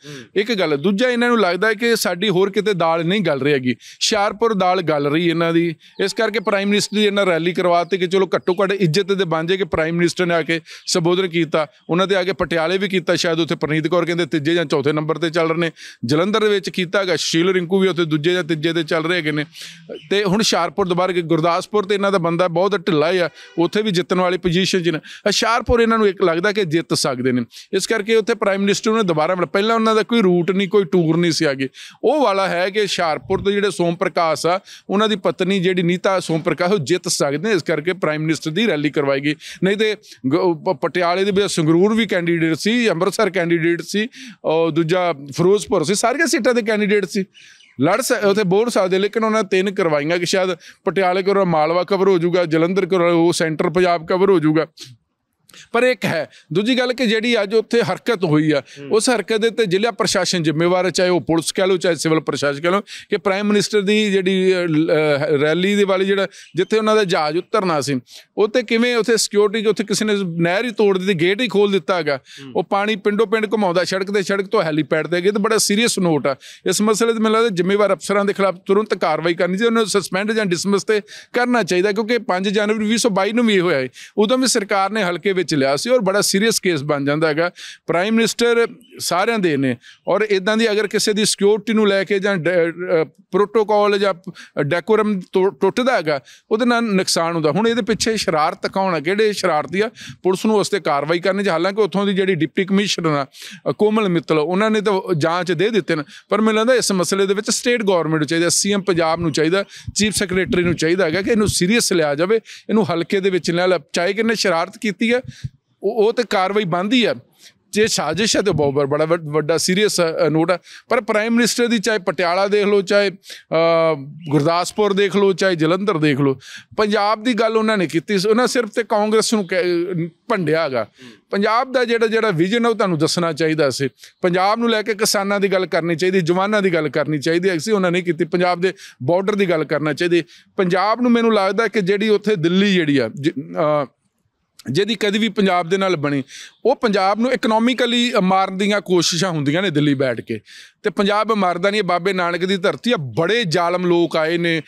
ਇੱਕ ਗੱਲ ਦੂਜਾ ਇਹਨਾਂ ਨੂੰ ਲੱਗਦਾ ਹੈ ਕਿ ਸਾਡੀ ਹੋਰ ਕਿਤੇ ਦਾਲ ਨਹੀਂ ਗਲ ਰਹੀ ਹੈਗੀ ਸ਼ਾਰਪੁਰ ਦਾਲ ਗਲ ਰਹੀ ਇਹਨਾਂ ਦੀ ਇਸ ਕਰਕੇ ਪ੍ਰਾਈਮ ਮਿਨਿਸਟਰ ਜੀ ਇਹਨਾਂ ਰੈਲੀ ਕਰਵਾਤੀ ਕਿ ਚਲੋ ਘੱਟੋ ਘੱਟ ਇੱਜ਼ਤ ਦੇ ਬਾਂਝੇ ਕਿ ਪ੍ਰਾਈਮ ਮਿਨਿਸਟਰ ਨੇ ਆ ਕੇ ਸੰਬੋਧਨ ਕੀਤਾ ਉਹਨਾਂ ਦੇ ਅੱਗੇ ਪਟਿਆਲੇ ਵੀ ਕੀਤਾ ਸ਼ਾਇਦ ਉੱਥੇ ਪ੍ਰਨੀਤ ਕੌਰ ਕਹਿੰਦੇ ਤੀਜੇ ਜਾਂ ਚੌਥੇ ਨੰਬਰ ਤੇ ਚੱਲ ਰਹੇ ਨੇ ਜਲੰਧਰ ਦੇ ਵਿੱਚ ਕੀਤਾਗਾ ਸ਼ੀਲ ਰਿੰਕੂ ਵੀ ਉੱਥੇ ਦੂਜੇ ਜਾਂ ਤੀਜੇ ਤੇ ਚੱਲ ਰਹੇ ਹੈਗੇ ਨੇ ਤੇ ਹੁਣ ਸ਼ਾਰਪੁਰ ਦੁਬਾਰਾ ਗੁਰਦਾਸਪੁਰ ਤੇ ਇਹਨਾਂ ਦਾ ਬੰਦਾ ਬਹੁਤ ਢਿੱਲਾ ਆ ਉੱਥੇ ਵੀ ਜਿੱਤਣ ਵਾਲੀ ਪੋਜੀਸ਼ਨ 'ਚ ਨੇ ਸ਼ਾਰਪੁਰ ਇਹਨਾਂ ਨੂੰ ਇੱਕ ਲੱਗਦਾ ਕਿ ਜਿੱਤ ਸਕਦੇ ਨੇ ਇਸ ਕਰਕੇ ਉੱਥੇ ਪ੍ਰਾਈਮ ਮਿਨਿਸਟਰ ਨੇ ਦੁਬਾਰਾ ਪਹਿਲਾਂ ਉਹਨਾਂ ਦਾ ਕੋਈ ਰੂਟ ਨਹੀਂ ਕੋਈ ਟੂਰ ਨਹੀਂ ਸੀ ਆਗੇ ਉਹ ਵਾਲਾ ਹੈ ਕਿ ਸ਼ਾਰਪੁਰ ਤੋਂ ਜਿਹੜੇ ਸੋਮ ਪ੍ਰਕਾਸ਼ ਆ ਉਹਨਾਂ ਦੀ ਪਤਨੀ ਜਿਹੜੀ ਨੀਤਾ ਸੋਮ ਪ੍ਰਕਾਸ਼ ਉਹ ਜਿੱਤ ਸਕਦੇ ਨੇ ਇਸ ਕਰਕੇ ਪ੍ਰਾਈਮ ਮਿਨਿਸਟਰ ਦੀ ਰੈਲੀ ਕਰਵਾਈ ਗਈ ਨਹੀਂ ਤੇ ਪਟਿਆਲੇ ਪਟਿਆਲੇ ਦੇ ਵਿੱਚ ਸੰਗਰੂਰ ਵੀ ਕੈਂਡੀਡੇਟ ਸੀ ਅੰਮ੍ਰਿਤਸਰ ਕੈਂਡੀਡੇਟ ਸੀ ਔਰ ਦੂਜਾ ਫਿਰੋਜ਼ਪੁਰ ਸੀ ਸਾਰੀਆਂ ਸੀਟਾਂ ਦੇ ਕੈਂਡੀਡੇਟ ਸੀ ਲੜ ਉਥੇ ਬੋਰ ਸਕਦੇ ਲੇਕਿਨ ਉਹਨਾਂ ਤਿੰਨ ਕਰਵਾਈਆਂ ਕਿ ਸ਼ਾਇਦ ਪਟਿਆਲੇ ਕੋਲ ਮਾਲਵਾ ਕਵਰ ਹੋ ਜਾਊਗਾ ਜਲੰਧਰ ਕੋਲ ਉਹ ਸੈਂਟਰ ਪੰਜਾਬ ਕਵਰ ਹੋ ਜਾਊਗਾ ਪਰ ਇੱਕ ਹੈ ਦੂਜੀ ਗੱਲ ਕਿ ਜਿਹੜੀ ਅੱਜ ਉੱਥੇ ਹਰਕਤ ਹੋਈ ਆ ਉਸ ਹਰਕਤ ਦੇ ਤੇ ਜ਼ਿਲ੍ਹਾ ਪ੍ਰਸ਼ਾਸਨ ਜ਼ਿੰਮੇਵਾਰ ਹੈ ਚਾਹੇ ਉਹ ਪੁਲਿਸ ਕਹ ਲਓ ਚਾਹੇ ਸਿਵਲ ਪ੍ਰਸ਼ਾਸਨ ਕਹ ਲਓ ਕਿ ਪ੍ਰਾਈਮ ਮਿਨਿਸਟਰ ਦੀ ਜਿਹੜੀ ਰੈਲੀ ਦੇ ਵਾਲੀ ਜਿਹੜਾ ਜਿੱਥੇ ਉਹਨਾਂ ਦਾ ਜਹਾਜ਼ ਉਤਰਨਾ ਸੀ ਉੱਥੇ ਕਿਵੇਂ ਉੱਥੇ ਸਿਕਿਉਰਿਟੀ ਉੱਥੇ ਕਿਸੇ ਨੇ ਨਹਿਰ ਹੀ ਤੋੜ ਦਿੱਤੀ ਗੇਟ ਹੀ ਖੋਲ ਦਿੱਤਾ ਹੈਗਾ ਉਹ ਪਾਣੀ ਪਿੰਡੋ ਪਿੰਡ ਘੁਮਾਉਂਦਾ ਸੜਕ ਤੇ ਸੜਕ ਤੋਂ ਹੈਲੀਪੈਡ ਤੇ ਗਿਆ ਤੇ ਬੜਾ ਸੀਰੀਅਸ ਨੋਟ ਆ ਇਸ ਮਸਲੇ ਤੇ ਮੈਨੂੰ ਲੱਗਦਾ ਜ਼ਿੰਮੇਵਾਰ ਅਫਸਰਾਂ ਦੇ ਖਿਲਾਫ ਤੁਰੰਤ ਕਾਰਵਾਈ ਕਰਨੀ ਚਾਹੀਦੀ ਉਹਨਾਂ ਨੂੰ ਸਸਪੈਂਡ ਜਾਂ ਡਿਸਮਿਸ ਤੇ ਕਰਨਾ ਚਾਹੀਦਾ ਕਿਉਂਕਿ 5 ਜਨਵਰੀ 2022 ਨੂੰ ਵੀ ਹੋਇਆ ਹੈ ਉਦੋਂ ਵੀ ਸਰਕਾਰ ਨੇ ਹਲਕੇ ਵਿੱਚ ਲਿਆ ਸੀ ਔਰ ਬੜਾ ਸੀਰੀਅਸ ਕੇਸ ਬਣ ਜਾਂਦਾ ਹੈਗਾ ਪ੍ਰਾਈਮ ਮਿਨਿਸਟਰ ਸਾਰਿਆਂ ਦੇ ਨੇ ਔਰ ਇਦਾਂ ਦੀ ਅਗਰ ਕਿਸੇ ਦੀ ਸਿਕਿਉਰਿਟੀ ਨੂੰ ਲੈ ਕੇ ਜਾਂ ਪ੍ਰੋਟੋਕਾਲ ਜਾਂ ਡੈਕੋਰਮ ਟੁੱਟਦਾ ਹੈਗਾ ਉਹਦੇ ਨਾਲ ਨੁਕਸਾਨ ਹੁੰਦਾ ਹੁਣ ਇਹਦੇ ਪਿੱਛੇ ਸ਼ਰਾਰਤ ਕੌਣ ਹੈ ਕਿਹੜੇ ਸ਼ਰਾਰਤੀ ਆ ਪੁਲਿਸ ਨੂੰ ਉਸ ਤੇ ਕਾਰਵਾਈ ਕਰਨੀ ਚਾਹ ਹਾਲਾਂਕਿ ਉੱਥੋਂ ਦੀ ਜਿਹੜੀ ਡਿਪਟੀ ਕਮਿਸ਼ਨਰ ਆ ਕੋਮਲ ਮਿੱਤਲ ਉਹਨਾਂ ਨੇ ਤਾਂ ਜਾਂਚ ਦੇ ਦਿੱਤੇ ਨੇ ਪਰ ਮੈਨੂੰ ਲੱਗਦਾ ਇਸ ਮਸਲੇ ਦੇ ਵਿੱਚ ਸਟੇਟ ਗਵਰਨਮੈਂਟ ਨੂੰ ਚਾਹੀਦਾ ਸੀਐਮ ਪੰਜਾਬ ਨੂੰ ਚਾਹੀਦਾ ਚੀਫ ਸੈਕਟਰੀ ਨੂੰ ਚਾਹੀਦਾ ਹੈਗਾ ਕਿ ਇਹਨੂੰ ਸੀਰੀਅਸ ਲਿਆ ਜਾਵੇ ਇਹਨੂੰ ਹਲਕੇ ਦੇ ਵਿੱਚ ਨਾਲ ਚਾਹੇ ਕਿੰਨੇ ਸ਼ਰਾਰਤ ਕੀਤੀ ਹੈ ਉਹ ਤੇ ਕਾਰਵਾਈ ਬੰਦ ਹੀ ਆ ਜੇ ਸਾਜ਼ਿਸ਼ ਹੈ ਤੇ ਬਹੁਤ ਬੜਾ ਵੱਡਾ ਸੀਰੀਅਸ ਨੋਟ ਹੈ ਪਰ ਪ੍ਰਾਈਮ ਮਿਨਿਸਟਰ ਦੀ ਚਾਹੇ ਪਟਿਆਲਾ ਦੇਖ ਲਓ ਚਾਹੇ ਗੁਰਦਾਸਪੁਰ ਦੇਖ ਲਓ ਚਾਹੇ ਜਲੰਧਰ ਦੇਖ ਲਓ ਪੰਜਾਬ ਦੀ ਗੱਲ ਉਹਨਾਂ ਨੇ ਕੀਤੀ ਉਹਨਾਂ ਸਿਰਫ ਤੇ ਕਾਂਗਰਸ ਨੂੰ ਭੰਡਿਆਗਾ ਪੰਜਾਬ ਦਾ ਜਿਹੜਾ ਜਿਹੜਾ ਵਿਜ਼ਨ ਹੈ ਉਹ ਤੁਹਾਨੂੰ ਦੱਸਣਾ ਚਾਹੀਦਾ ਸੀ ਪੰਜਾਬ ਨੂੰ ਲੈ ਕੇ ਕਿਸਾਨਾਂ ਦੀ ਗੱਲ ਕਰਨੀ ਚਾਹੀਦੀ ਜਵਾਨਾਂ ਦੀ ਗੱਲ ਕਰਨੀ ਚਾਹੀਦੀ ਸੀ ਉਹਨਾਂ ਨੇ ਕੀਤੀ ਪੰਜਾਬ ਦੇ ਬਾਰਡਰ ਦੀ ਗੱਲ ਕਰਨਾ ਚਾਹੀਦੀ ਪੰਜਾਬ ਨੂੰ ਮੈਨੂੰ ਲੱਗਦਾ ਕਿ ਜਿਹੜੀ ਉੱਥੇ ਦਿੱਲੀ ਜਿਹੜੀ ਆ ਜਿਹਦੀ ਕਦੀ ਵੀ ਪੰਜਾਬ ਦੇ ਨਾਲ ਬਣੀ ਉਹ ਪੰਜਾਬ ਨੂੰ ਇਕਨੋਮਿਕਲੀ ਮਾਰਨ ਦੀਆਂ ਕੋਸ਼ਿਸ਼ਾਂ ਹੁੰਦੀਆਂ ਨੇ ਦਿੱਲੀ ਬੈਠ ਕੇ ਤੇ ਪੰਜਾਬ ਮਾਰਦਾ ਨਹੀਂ ਬਾਬੇ ਨਾਨਕ ਦੀ ਧਰਤੀ ਆ ਬੜੇ ਜ਼ਾਲਮ ਲੋਕ ਆਏ ਨੇ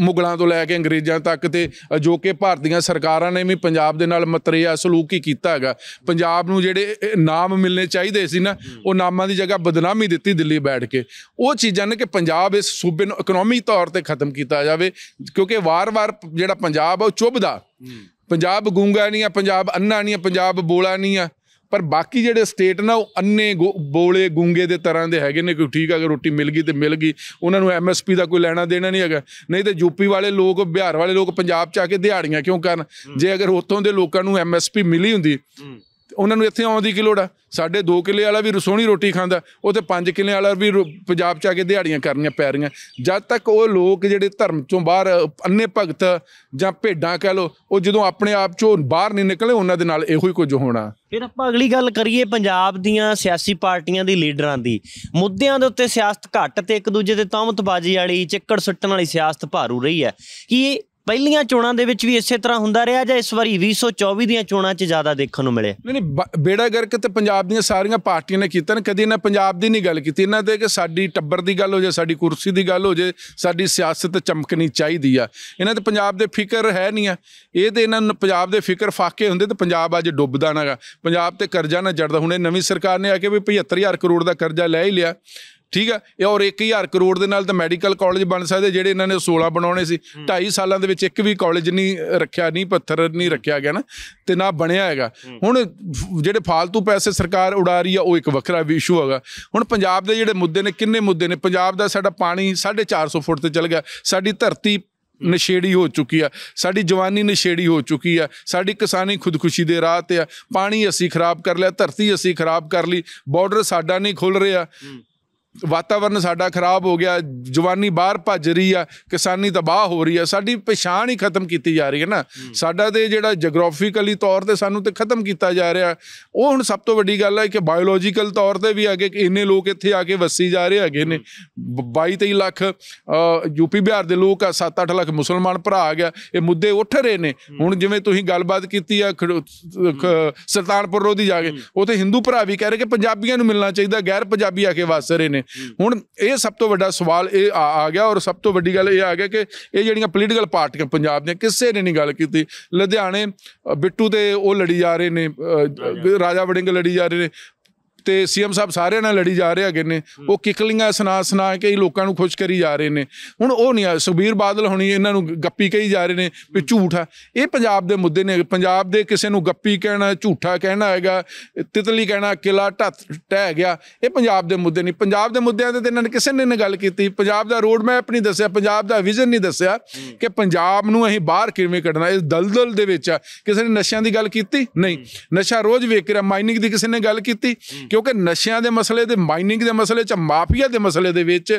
ਮੁਗਲਾਂ ਤੋਂ ਲੈ ਕੇ ਅੰਗਰੇਜ਼ਾਂ ਤੱਕ ਤੇ ਜੋ ਕਿ ਭਾਰਤੀਆਂ ਸਰਕਾਰਾਂ ਨੇ ਵੀ ਪੰਜਾਬ ਦੇ ਨਾਲ ਮਤਰੇਆ ਸਲੂਕ ਹੀ ਕੀਤਾ ਹੈਗਾ ਪੰਜਾਬ ਨੂੰ ਜਿਹੜੇ ਨਾਮ ਮਿਲਨੇ ਚਾਹੀਦੇ ਸੀ ਨਾ ਉਹ ਨਾਮਾਂ ਦੀ ਜਗ੍ਹਾ ਬਦਨਾਮੀ ਦਿੱਤੀ ਦਿੱਲੀ ਬੈਠ ਕੇ ਉਹ ਚੀਜ਼ਾਂ ਨੇ ਕਿ ਪੰਜਾਬ ਇਸ ਸੂਬੇ ਨੂੰ ਇਕਨੋਮਿਕ ਤੌਰ ਤੇ ਖਤਮ ਕੀਤਾ ਜਾਵੇ ਕਿਉਂਕਿ ਵਾਰ-ਵਾਰ ਜਿਹੜਾ ਪੰਜਾਬ ਉਹ ਚੁੱਭਦਾ ਪੰਜਾਬ ਗੂੰਗਾ ਨਹੀਂ ਆ ਪੰਜਾਬ ਅੰਨਾ ਨਹੀਂ ਆ ਪੰਜਾਬ ਬੋਲਾ ਨਹੀਂ ਆ ਪਰ ਬਾਕੀ ਜਿਹੜੇ ਸਟੇਟ ਨਾ ਉਹ ਅੰਨੇ ਬੋਲੇ ਗੂੰਗੇ ਦੇ ਤਰ੍ਹਾਂ ਦੇ ਹੈਗੇ ਨੇ ਕੋਈ ਠੀਕ ਆ ਕਿ ਰੋਟੀ ਮਿਲ ਗਈ ਤੇ ਮਿਲ ਗਈ ਉਹਨਾਂ ਨੂੰ ਐਮਐਸਪੀ ਦਾ ਕੋਈ ਲੈਣਾ ਦੇਣਾ ਨਹੀਂ ਹੈਗਾ ਨਹੀਂ ਤੇ ਯੂਪੀ ਵਾਲੇ ਲੋਕ ਬਿਹਾਰ ਵਾਲੇ ਲੋਕ ਪੰਜਾਬ ਚ ਆ ਕੇ ਦਿਹਾੜੀਆਂ ਕਿਉਂ ਕਰਨ ਜੇ ਅਗਰ ਉੱਥੋਂ ਦੇ ਲੋਕਾਂ ਨੂੰ ਐਮਐਸਪੀ ਮਿਲੀ ਹੁੰਦੀ ਉਹਨਾਂ ਨੂੰ ਇੱਥੇ ਆਉਣ ਦੀ ਕੀ ਲੋੜ ਆ ਸਾਡੇ 2 ਕਿੱਲੇ ਵਾਲਾ ਵੀ ਰਸੋਣੀ ਰੋਟੀ ਖਾਂਦਾ ਉਹ ਤੇ 5 ਕਿੱਲੇ ਵਾਲਾ ਵੀ ਪੰਜਾਬ ਚ ਆ ਕੇ ਦਿਹਾੜੀਆਂ ਕਰਨੀਆਂ ਪੈ ਰਹੀਆਂ ਜਦ ਤੱਕ ਉਹ ਲੋਕ ਜਿਹੜੇ ਧਰਮ ਤੋਂ ਬਾਹਰ ਅੰਨੇ ਭਗਤ ਜਾਂ ਭੇਡਾਂ ਕਹਿ ਲੋ ਉਹ ਜਦੋਂ ਆਪਣੇ ਆਪ ਚੋਂ ਬਾਹਰ ਨਹੀਂ ਨਿਕਲੇ ਉਹਨਾਂ ਦੇ ਨਾਲ ਇਹੋ ਹੀ ਕੁਝ ਹੋਣਾ ਫਿਰ ਆਪਾਂ ਅਗਲੀ ਗੱਲ ਕਰੀਏ ਪੰਜਾਬ ਦੀਆਂ ਸਿਆਸੀ ਪਾਰਟੀਆਂ ਦੀ ਲੀਡਰਾਂ ਦੀ ਮੁੱਦਿਆਂ ਦੇ ਉੱਤੇ ਸਿਆਸਤ ਘੱਟ ਤੇ ਇੱਕ ਦੂਜੇ ਦੇ ਤਾਮਤਬਾਜ਼ੀ ਵਾਲੀ ਚਿੱਕੜ ਸੁੱਟਣ ਵਾਲੀ ਸਿਆਸਤ ਭਾਰੂ ਰਹੀ ਹੈ ਕਿ ਪਹਿਲੀਆਂ ਚੋਣਾਂ ਦੇ ਵਿੱਚ ਵੀ ਇਸੇ ਤਰ੍ਹਾਂ ਹੁੰਦਾ ਰਿਹਾ ਜਾਂ ਇਸ ਵਾਰੀ 2024 ਦੀਆਂ ਚੋਣਾਂ 'ਚ ਜ਼ਿਆਦਾ ਦੇਖਣ ਨੂੰ ਮਿਲੇ ਨਹੀਂ ਨਹੀਂ ਬੇੜਾ ਗਰਕ ਤੇ ਪੰਜਾਬ ਦੀਆਂ ਸਾਰੀਆਂ ਪਾਰਟੀਆਂ ਨੇ ਕੀਤਾ ਨਾ ਕਦੀ ਨਾ ਪੰਜਾਬ ਦੀ ਨਹੀਂ ਗੱਲ ਕੀਤੀ ਇਹਨਾਂ ਦੇ ਕਿ ਸਾਡੀ ਟੱਬਰ ਦੀ ਗੱਲ ਹੋ ਜਾਏ ਸਾਡੀ ਕੁਰਸੀ ਦੀ ਗੱਲ ਹੋ ਜਾਏ ਸਾਡੀ ਸਿਆਸਤ ਚਮਕਣੀ ਚਾਹੀਦੀ ਆ ਇਹਨਾਂ ਤੇ ਪੰਜਾਬ ਦੇ ਫਿਕਰ ਹੈ ਨਹੀਂ ਆ ਇਹ ਤੇ ਇਹਨਾਂ ਨੂੰ ਪੰਜਾਬ ਦੇ ਫਿਕਰ ਫਾਕੇ ਹੁੰਦੇ ਤੇ ਪੰਜਾਬ ਅੱਜ ਡੁੱਬਦਾ ਨਾਗਾ ਪੰਜਾਬ ਤੇ ਕਰਜ਼ਾ ਨਾ ਜੜਦਾ ਹੁਣ ਇਹ ਨਵੀਂ ਸਰਕਾਰ ਨੇ ਆ ਕੇ ਵੀ 75000 ਕਰੋੜ ਦਾ ਕਰਜ਼ਾ ਲੈ ਹੀ ਲਿਆ ਠੀਕ ਆ ਇਹ ਔਰ 1000 ਕਰੋੜ ਦੇ ਨਾਲ ਤਾਂ ਮੈਡੀਕਲ ਕਾਲਜ ਬਣ ਸਕਦੇ ਜਿਹੜੇ ਇਹਨਾਂ ਨੇ 16 ਬਣਾਉਣੇ ਸੀ 2.5 ਸਾਲਾਂ ਦੇ ਵਿੱਚ ਇੱਕ ਵੀ ਕਾਲਜ ਨਹੀਂ ਰੱਖਿਆ ਨਹੀਂ ਪੱਥਰ ਨਹੀਂ ਰੱਖਿਆ ਗਿਆ ਨਾ ਤੇ ਨਾ ਬਣਿਆ ਹੈਗਾ ਹੁਣ ਜਿਹੜੇ ਫਾਲਤੂ ਪੈਸੇ ਸਰਕਾਰ ਉਡਾ ਰਹੀ ਆ ਉਹ ਇੱਕ ਵੱਖਰਾ ਵੀ ਇਸ਼ੂ ਹੈਗਾ ਹੁਣ ਪੰਜਾਬ ਦੇ ਜਿਹੜੇ ਮੁੱਦੇ ਨੇ ਕਿੰਨੇ ਮੁੱਦੇ ਨੇ ਪੰਜਾਬ ਦਾ ਸਾਡਾ ਪਾਣੀ 450 ਫੁੱਟ ਤੇ ਚਲ ਗਿਆ ਸਾਡੀ ਧਰਤੀ ਨਸ਼ੇੜੀ ਹੋ ਚੁੱਕੀ ਆ ਸਾਡੀ ਜਵਾਨੀ ਨਸ਼ੇੜੀ ਹੋ ਚੁੱਕੀ ਆ ਸਾਡੀ ਕਿਸਾਨੀ ਖੁਦਕੁਸ਼ੀ ਦੇ ਰਾਹ ਤੇ ਆ ਪਾਣੀ ਅਸੀਂ ਖਰਾਬ ਕਰ ਲਿਆ ਧਰਤੀ ਅਸੀਂ ਖਰਾਬ ਕਰ ਲਈ ਬਾਰਡਰ ਸਾਡਾ ਨਹੀਂ ਖੁੱਲ ਰਿਹਾ ਵਾਤਾਵਰਨ ਸਾਡਾ ਖਰਾਬ ਹੋ ਗਿਆ ਜਵਾਨੀ ਬਾਹਰ ਭੱਜ ਰਹੀ ਆ ਕਿਸਾਨੀ ਤਬਾਹ ਹੋ ਰਹੀ ਆ ਸਾਡੀ ਪਛਾਣ ਹੀ ਖਤਮ ਕੀਤੀ ਜਾ ਰਹੀ ਹੈ ਨਾ ਸਾਡਾ ਤੇ ਜਿਹੜਾ ਜੀਓਗ੍ਰਾਫੀਕਲੀ ਤੌਰ ਤੇ ਸਾਨੂੰ ਤੇ ਖਤਮ ਕੀਤਾ ਜਾ ਰਿਹਾ ਉਹ ਹੁਣ ਸਭ ਤੋਂ ਵੱਡੀ ਗੱਲ ਹੈ ਕਿ ਬਾਇਓਲੋਜੀਕਲ ਤੌਰ ਤੇ ਵੀ ਅਗੇ ਇੰਨੇ ਲੋਕ ਇੱਥੇ ਆ ਕੇ ਵਸੀ ਜਾ ਰਹੇ ਹੈਗੇ ਨੇ 22 23 ਲੱਖ ਯੂਪੀ ਬਿਹਾਰ ਦੇ ਲੋਕ ਆ 7-8 ਲੱਖ ਮੁਸਲਮਾਨ ਭਰਾ ਆ ਗਿਆ ਇਹ ਮੁੱਦੇ ਉੱਠ ਰਹੇ ਨੇ ਹੁਣ ਜਿਵੇਂ ਤੁਸੀਂ ਗੱਲਬਾਤ ਕੀਤੀ ਆ ਸਰਤਾਨਪੁਰ ਲੋਧੀ ਜਾ ਕੇ ਉਹ ਤੇ ਹਿੰਦੂ ਭਰਾ ਵੀ ਕਹਿ ਰਹੇ ਕਿ ਪੰਜਾਬੀਆਂ ਨੂੰ ਮਿਲਣਾ ਚਾਹੀਦਾ ਗੈਰ ਪੰਜਾਬੀ ਆ ਕੇ ਵਸ ਰਹੇ ਨੇ ਹੁਣ ਇਹ ਸਭ ਤੋਂ ਵੱਡਾ ਸਵਾਲ ਇਹ ਆ ਗਿਆ ਔਰ ਸਭ ਤੋਂ ਵੱਡੀ ਗੱਲ ਇਹ ਆ ਗਿਆ ਕਿ ਇਹ ਜਿਹੜੀਆਂ ਪੋਲੀਟੀਕਲ ਪਾਰਟੀਆਂ ਪੰਜਾਬ ਦੀਆਂ ਕਿਸੇ ਨੇ ਨਹੀਂ ਗੱਲ ਕੀਤੀ ਲੁਧਿਆਣੇ ਬਿੱਟੂ ਤੇ ਉਹ ਲੜੀ ਜਾ ਰਹੇ ਨੇ ਰਾਜਾ ਵੜਿੰਗ ਲੜੀ ਜਾ ਰਹੇ ਨੇ ਤੇ ਸੀਐਮ ਸਾਹਿਬ ਸਾਰਿਆਂ ਨਾਲ ਲੜੀ ਜਾ ਰਹੇ ਹੈਗੇ ਨੇ ਉਹ ਕਿਕਲੀਆਂ ਸੁਣਾ ਸੁਣਾ ਕੇ ਹੀ ਲੋਕਾਂ ਨੂੰ ਖੁਸ਼ ਕਰੀ ਜਾ ਰਹੇ ਨੇ ਹੁਣ ਉਹ ਨਹੀਂ ਸੁਖਬੀਰ ਬਾਦਲ ਹੋਣੀ ਇਹਨਾਂ ਨੂੰ ਗੱਪੀ ਕਹੀ ਜਾ ਰਹੇ ਨੇ ਵੀ ਝੂਠਾ ਇਹ ਪੰਜਾਬ ਦੇ ਮੁੱਦੇ ਨੇ ਪੰਜਾਬ ਦੇ ਕਿਸੇ ਨੂੰ ਗੱਪੀ ਕਹਿਣਾ ਝੂਠਾ ਕਹਿਣਾ ਹੈਗਾ ਤਿਤਲੀ ਕਹਿਣਾ ਕਿਲਾ ਢੱਤ ਟਹਿ ਗਿਆ ਇਹ ਪੰਜਾਬ ਦੇ ਮੁੱਦੇ ਨਹੀਂ ਪੰਜਾਬ ਦੇ ਮੁੱਦਿਆਂ ਤੇ ਇਹਨਾਂ ਨੇ ਕਿਸੇ ਨੇ ਨਹੀਂ ਗੱਲ ਕੀਤੀ ਪੰਜਾਬ ਦਾ ਰੋਡ ਮੈਪ ਨਹੀਂ ਦੱਸਿਆ ਪੰਜਾਬ ਦਾ ਵਿਜ਼ਨ ਨਹੀਂ ਦੱਸਿਆ ਕਿ ਪੰਜਾਬ ਨੂੰ ਅਸੀਂ ਬਾਹਰ ਕਿਵੇਂ ਕੱਢਣਾ ਇਸ ਦਲਦਲ ਦੇ ਵਿੱਚ ਕਿਸੇ ਨੇ ਨਸ਼ਿਆਂ ਦੀ ਗੱਲ ਕੀਤੀ ਨਹੀਂ ਨਸ਼ਾ ਰੋਜ਼ ਵੇਖ ਰਿਹਾ ਮਾਈਨਿੰਗ ਦੀ ਕਿਸੇ ਨੇ ਗੱਲ ਕੀਤੀ ਕਿ ਕਿਉਂਕਿ ਨਸ਼ਿਆਂ ਦੇ ਮਸਲੇ ਦੇ ਮਾਈਨਿੰਗ ਦੇ ਮਸਲੇ 'ਚ ਮਾਫੀਆ ਦੇ ਮਸਲੇ ਦੇ ਵਿੱਚ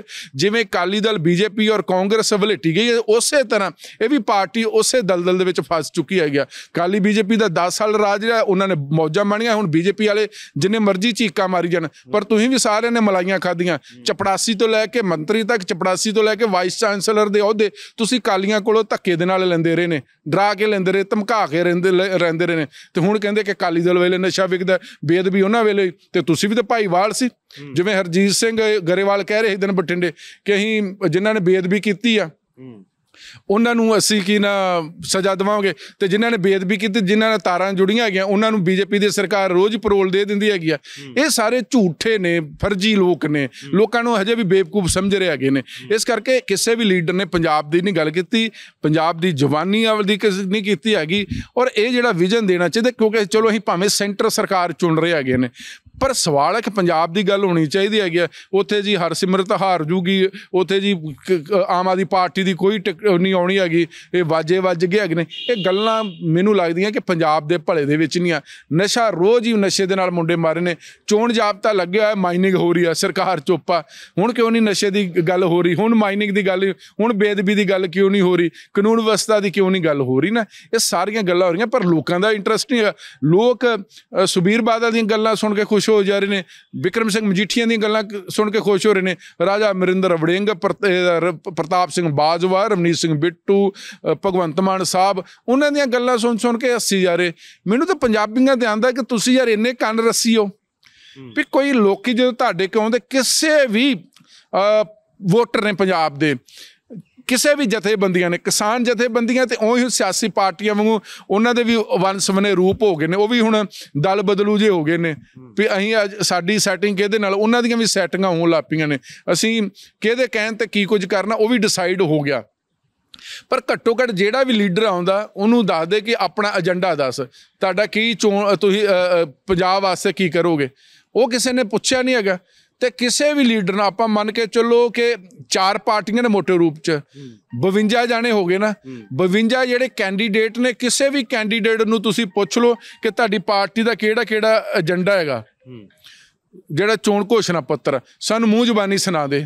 ਜਿਵੇਂ ਕਾਲੀ ਦਲ ਬੀਜੇਪੀ ਔਰ ਕਾਂਗਰਸ ਵਲੇਟੀ ਗਈ ਉਸੇ ਤਰ੍ਹਾਂ ਇਹ ਵੀ ਪਾਰਟੀ ਉਸੇ ਦਲਦਲ ਦੇ ਵਿੱਚ ਫਸ ਚੁੱਕੀ ਹੈ ਗਿਆ ਕਾਲੀ ਬੀਜੇਪੀ ਦਾ 10 ਸਾਲ ਰਾਜ ਰਿਹਾ ਉਹਨਾਂ ਨੇ ਮੌਜਾਂ ਮਾਣੀਆਂ ਹੁਣ ਬੀਜੇਪੀ ਵਾਲੇ ਜਿੰਨੇ ਮਰਜ਼ੀ ਚੀਕਾਂ ਮਾਰੀ ਜਾਣ ਪਰ ਤੁਸੀਂ ਵੀ ਸਾਰਿਆਂ ਨੇ ਮਲਾਈਆਂ ਖਾਧੀਆਂ ਚਪੜਾਸੀ ਤੋਂ ਲੈ ਕੇ ਮੰਤਰੀ ਤੱਕ ਚਪੜਾਸੀ ਤੋਂ ਲੈ ਕੇ ਵਾਈਸ ਚਾਂਸਲਰ ਦੇ ਅਹੁਦੇ ਤੁਸੀਂ ਕਾਲੀਆਂ ਕੋਲੋਂ ਧੱਕੇ ਦੇ ਨਾਲ ਲੈਂਦੇ ਰਹੇ ਨੇ ਡਰਾ ਕੇ ਲੈਂਦੇ ਰਹੇ ਧਮਕਾ ਕੇ ਰਹਿੰਦੇ ਰਹਿੰਦੇ ਰਹੇ ਨੇ ਤੇ ਹੁਣ ਕਹਿੰਦੇ ਕਿ ਕਾਲੀ ਦਲ ਵੇਲੇ ਨਸ਼ਾ ਵਿਕਦਾ ਬੇਦ ਵੀ ਉਹਨਾਂ ਵੇਲੇ ਤੇ ਤੁਸੀਂ ਵੀ ਤੇ ਭਾਈਵਾਲ ਸੀ ਜਿਵੇਂ ਹਰਜੀਤ ਸਿੰਘ ਗਰੇਵਾਲ ਕਹਿ ਰਹੇ ਦਿਨ ਬਟਿੰਡੇ ਕਿ ਅਸੀਂ ਜਿਨ੍ਹਾਂ ਨੇ ਬੇਅਦਬੀ ਕੀਤੀ ਆ ਉਹਨਾਂ ਨੂੰ ਅਸੀਂ ਕੀ ਨਾ ਸਜ਼ਾ ਦਵਾਂਗੇ ਤੇ ਜਿਨ੍ਹਾਂ ਨੇ ਬੇਅਦਬੀ ਕੀਤੀ ਜਿਨ੍ਹਾਂ ਨਾਲ ਤਾਰਾਂ ਜੁੜੀਆਂ ਹੈਗੀਆਂ ਉਹਨਾਂ ਨੂੰ ਬੀਜੇਪੀ ਦੀ ਸਰਕਾਰ ਰੋਜ਼ ਪਰੋਲ ਦੇ ਦਿੰਦੀ ਹੈਗੀ ਆ ਇਹ ਸਾਰੇ ਝੂਠੇ ਨੇ ਫਰਜ਼ੀ ਲੋਕ ਨੇ ਲੋਕਾਂ ਨੂੰ ਹਜੇ ਵੀ ਬੇਵਕੂਫ ਸਮਝ ਰਹੇ ਹੈਗੇ ਨੇ ਇਸ ਕਰਕੇ ਕਿਸੇ ਵੀ ਲੀਡਰ ਨੇ ਪੰਜਾਬ ਦੀ ਨਹੀਂ ਗੱਲ ਕੀਤੀ ਪੰਜਾਬ ਦੀ ਜਵਾਨੀ ਆਵਲ ਦੀ ਨਹੀਂ ਕੀਤੀ ਹੈਗੀ ਔਰ ਇਹ ਜਿਹੜਾ ਵਿਜ਼ਨ ਦੇਣਾ ਚਾਹੀਦਾ ਕਿਉਂਕਿ ਚਲੋ ਅਸੀਂ ਭਾਵੇਂ ਸੈਂਟਰ ਸਰਕਾਰ ਚੁਣ ਰਹੇ ਹੈਗੇ ਨੇ ਪਰ ਸਵਾਲ ਹੈ ਕਿ ਪੰਜਾਬ ਦੀ ਗੱਲ ਹੋਣੀ ਚਾਹੀਦੀ ਹੈਗੀ ਉੱਥੇ ਜੀ ਹਰਸਿਮਰਤ ਹਾਰ ਜੂਗੀ ਉੱਥੇ ਜੀ ਆਮ ਆਦੀ ਪਾਰਟੀ ਦੀ ਕੋਈ ਨਹੀਂ ਆਉਣੀ ਹੈਗੀ ਇਹ ਵਾਜੇ ਵੱਜ ਗਏ ਹੈਗੇ ਨੇ ਇਹ ਗੱਲਾਂ ਮੈਨੂੰ ਲੱਗਦੀਆਂ ਕਿ ਪੰਜਾਬ ਦੇ ਭਲੇ ਦੇ ਵਿੱਚ ਨਹੀਂ ਆ ਨਸ਼ਾ ਰੋਜ਼ ਹੀ ਨਸ਼ੇ ਦੇ ਨਾਲ ਮੁੰਡੇ ਮਾਰੇ ਨੇ ਚੋਣ ਜਾਬਤਾ ਲੱਗਿਆ ਹੋਇਆ ਮਾਈਨਿੰਗ ਹੋ ਰਹੀ ਆ ਸਰਕਾਰ ਚੁੱਪਾ ਹੁਣ ਕਿਉਂ ਨਹੀਂ ਨਸ਼ੇ ਦੀ ਗੱਲ ਹੋ ਰਹੀ ਹੁਣ ਮਾਈਨਿੰਗ ਦੀ ਗੱਲ ਹੁਣ ਬੇਦਬੀ ਦੀ ਗੱਲ ਕਿਉਂ ਨਹੀਂ ਹੋ ਰਹੀ ਕਾਨੂੰਨ ਵਿਵਸਥਾ ਦੀ ਕਿਉਂ ਨਹੀਂ ਗੱਲ ਹੋ ਰਹੀ ਨਾ ਇਹ ਸਾਰੀਆਂ ਗੱਲਾਂ ਹੋ ਰਹੀਆਂ ਪਰ ਲੋਕਾਂ ਦਾ ਇੰਟਰਸਟ ਨਹੀਂ ਲੋਕ ਸੁਬੀਰ ਬਾਦਲ ਦੀਆਂ ਗੱਲਾਂ ਸੁਣ ਕੇ ਖੁਸ਼ ਖੁਸ਼ ਹੋ ਜਾ ਰਹੇ ਨੇ ਵਿਕਰਮ ਸਿੰਘ ਮਜੀਠੀਆਂ ਦੀਆਂ ਗੱਲਾਂ ਸੁਣ ਕੇ ਖੁਸ਼ ਹੋ ਰਹੇ ਨੇ ਰਾਜਾ ਅਮਰਿੰਦਰ ਵੜਿੰਗ ਪ੍ਰਤਾਪ ਸਿੰਘ ਬਾਜਵਾ ਰਮਨੀਤ ਸਿੰਘ ਬਿੱਟੂ ਭਗਵੰਤ ਮਾਨ ਸਾਹਿਬ ਉਹਨਾਂ ਦੀਆਂ ਗੱਲਾਂ ਸੁਣ ਸੁਣ ਕੇ ਹੱਸੀ ਜਾ ਰਹੇ ਮੈਨੂੰ ਤਾਂ ਪੰਜਾਬੀਆਂ ਦੇ ਆਂਦਾ ਕਿ ਤੁਸੀਂ ਯਾਰ ਇੰਨੇ ਕੰਨ ਰੱਸੀ ਹੋ ਵੀ ਕੋਈ ਲੋਕੀ ਜਦੋਂ ਤੁਹਾਡੇ ਕਿਉਂਦੇ ਕਿਸੇ ਵੀ ਵੋਟਰ ਨੇ ਪੰਜਾਬ ਦੇ ਕਿਸੇ ਵੀ ਜਥੇਬੰਦੀਆਂ ਨੇ ਕਿਸਾਨ ਜਥੇਬੰਦੀਆਂ ਤੇ ਉਹੀ ਸਿਆਸੀ ਪਾਰਟੀਆਂ ਵਾਂਗੂ ਉਹਨਾਂ ਦੇ ਵੀ ਵਨ ਰੂਪ ਹੋ ਗਏ ਨੇ ਉਹ ਵੀ ਹੁਣ ਦਲ ਬਦਲੂ ਜੇ ਹੋ ਗਏ ਨੇ ਵੀ ਅਸੀਂ ਅੱਜ ਸਾਡੀ ਸੈਟਿੰਗ ਕਿਹਦੇ ਨਾਲ ਉਹਨਾਂ ਦੀਆਂ ਵੀ ਸੈਟਿੰਗਾਂ ਹੋਣ ਲੱਪੀਆਂ ਨੇ ਅਸੀਂ ਕਿਹਦੇ ਕਹਿਣ ਤੇ ਕੀ ਕੁਝ ਕਰਨਾ ਉਹ ਵੀ ਡਿਸਾਈਡ ਹੋ ਗਿਆ ਪਰ ਘੱਟੋ ਘੱਟ ਜਿਹੜਾ ਵੀ ਲੀਡਰ ਆਉਂਦਾ ਉਹਨੂੰ ਦੱਸ ਦੇ ਕਿ ਆਪਣਾ ਏਜੰਡਾ ਦੱਸ ਤੁਹਾਡਾ ਕੀ ਤੁਸੀਂ ਪੰਜਾਬ ਵਾਸਤੇ ਕੀ ਕਰੋਗੇ ਉਹ ਕਿਸੇ ਨੇ ਪੁੱਛਿਆ ਨਹੀਂ ਹੈਗਾ ਤੇ ਕਿਸੇ ਵੀ ਲੀਡਰ ਨਾਲ ਆਪਾਂ ਮੰਨ ਕੇ ਚੱਲੋ ਕਿ ਚਾਰ ਪਾਰਟੀਆਂ ਨੇ ਮੋਟੇ ਰੂਪ 'ਚ 52 ਜਾਣੇ ਹੋ ਗਏ ਨਾ 52 ਜਿਹੜੇ ਕੈਂਡੀਡੇਟ ਨੇ ਕਿਸੇ ਵੀ ਕੈਂਡੀਡੇਟ ਨੂੰ ਤੁਸੀਂ ਪੁੱਛ ਲਓ ਕਿ ਤੁਹਾਡੀ ਪਾਰਟੀ ਦਾ ਕਿਹੜਾ ਕਿਹੜਾ ਏਜੰਡਾ ਹੈਗਾ ਜਿਹੜਾ ਚੋਣ ਘੋਸ਼ਣਾ ਪੱਤਰ ਸਾਨੂੰ ਮੂੰਹ ਜ਼ਬਾਨੀ ਸੁਣਾ ਦੇ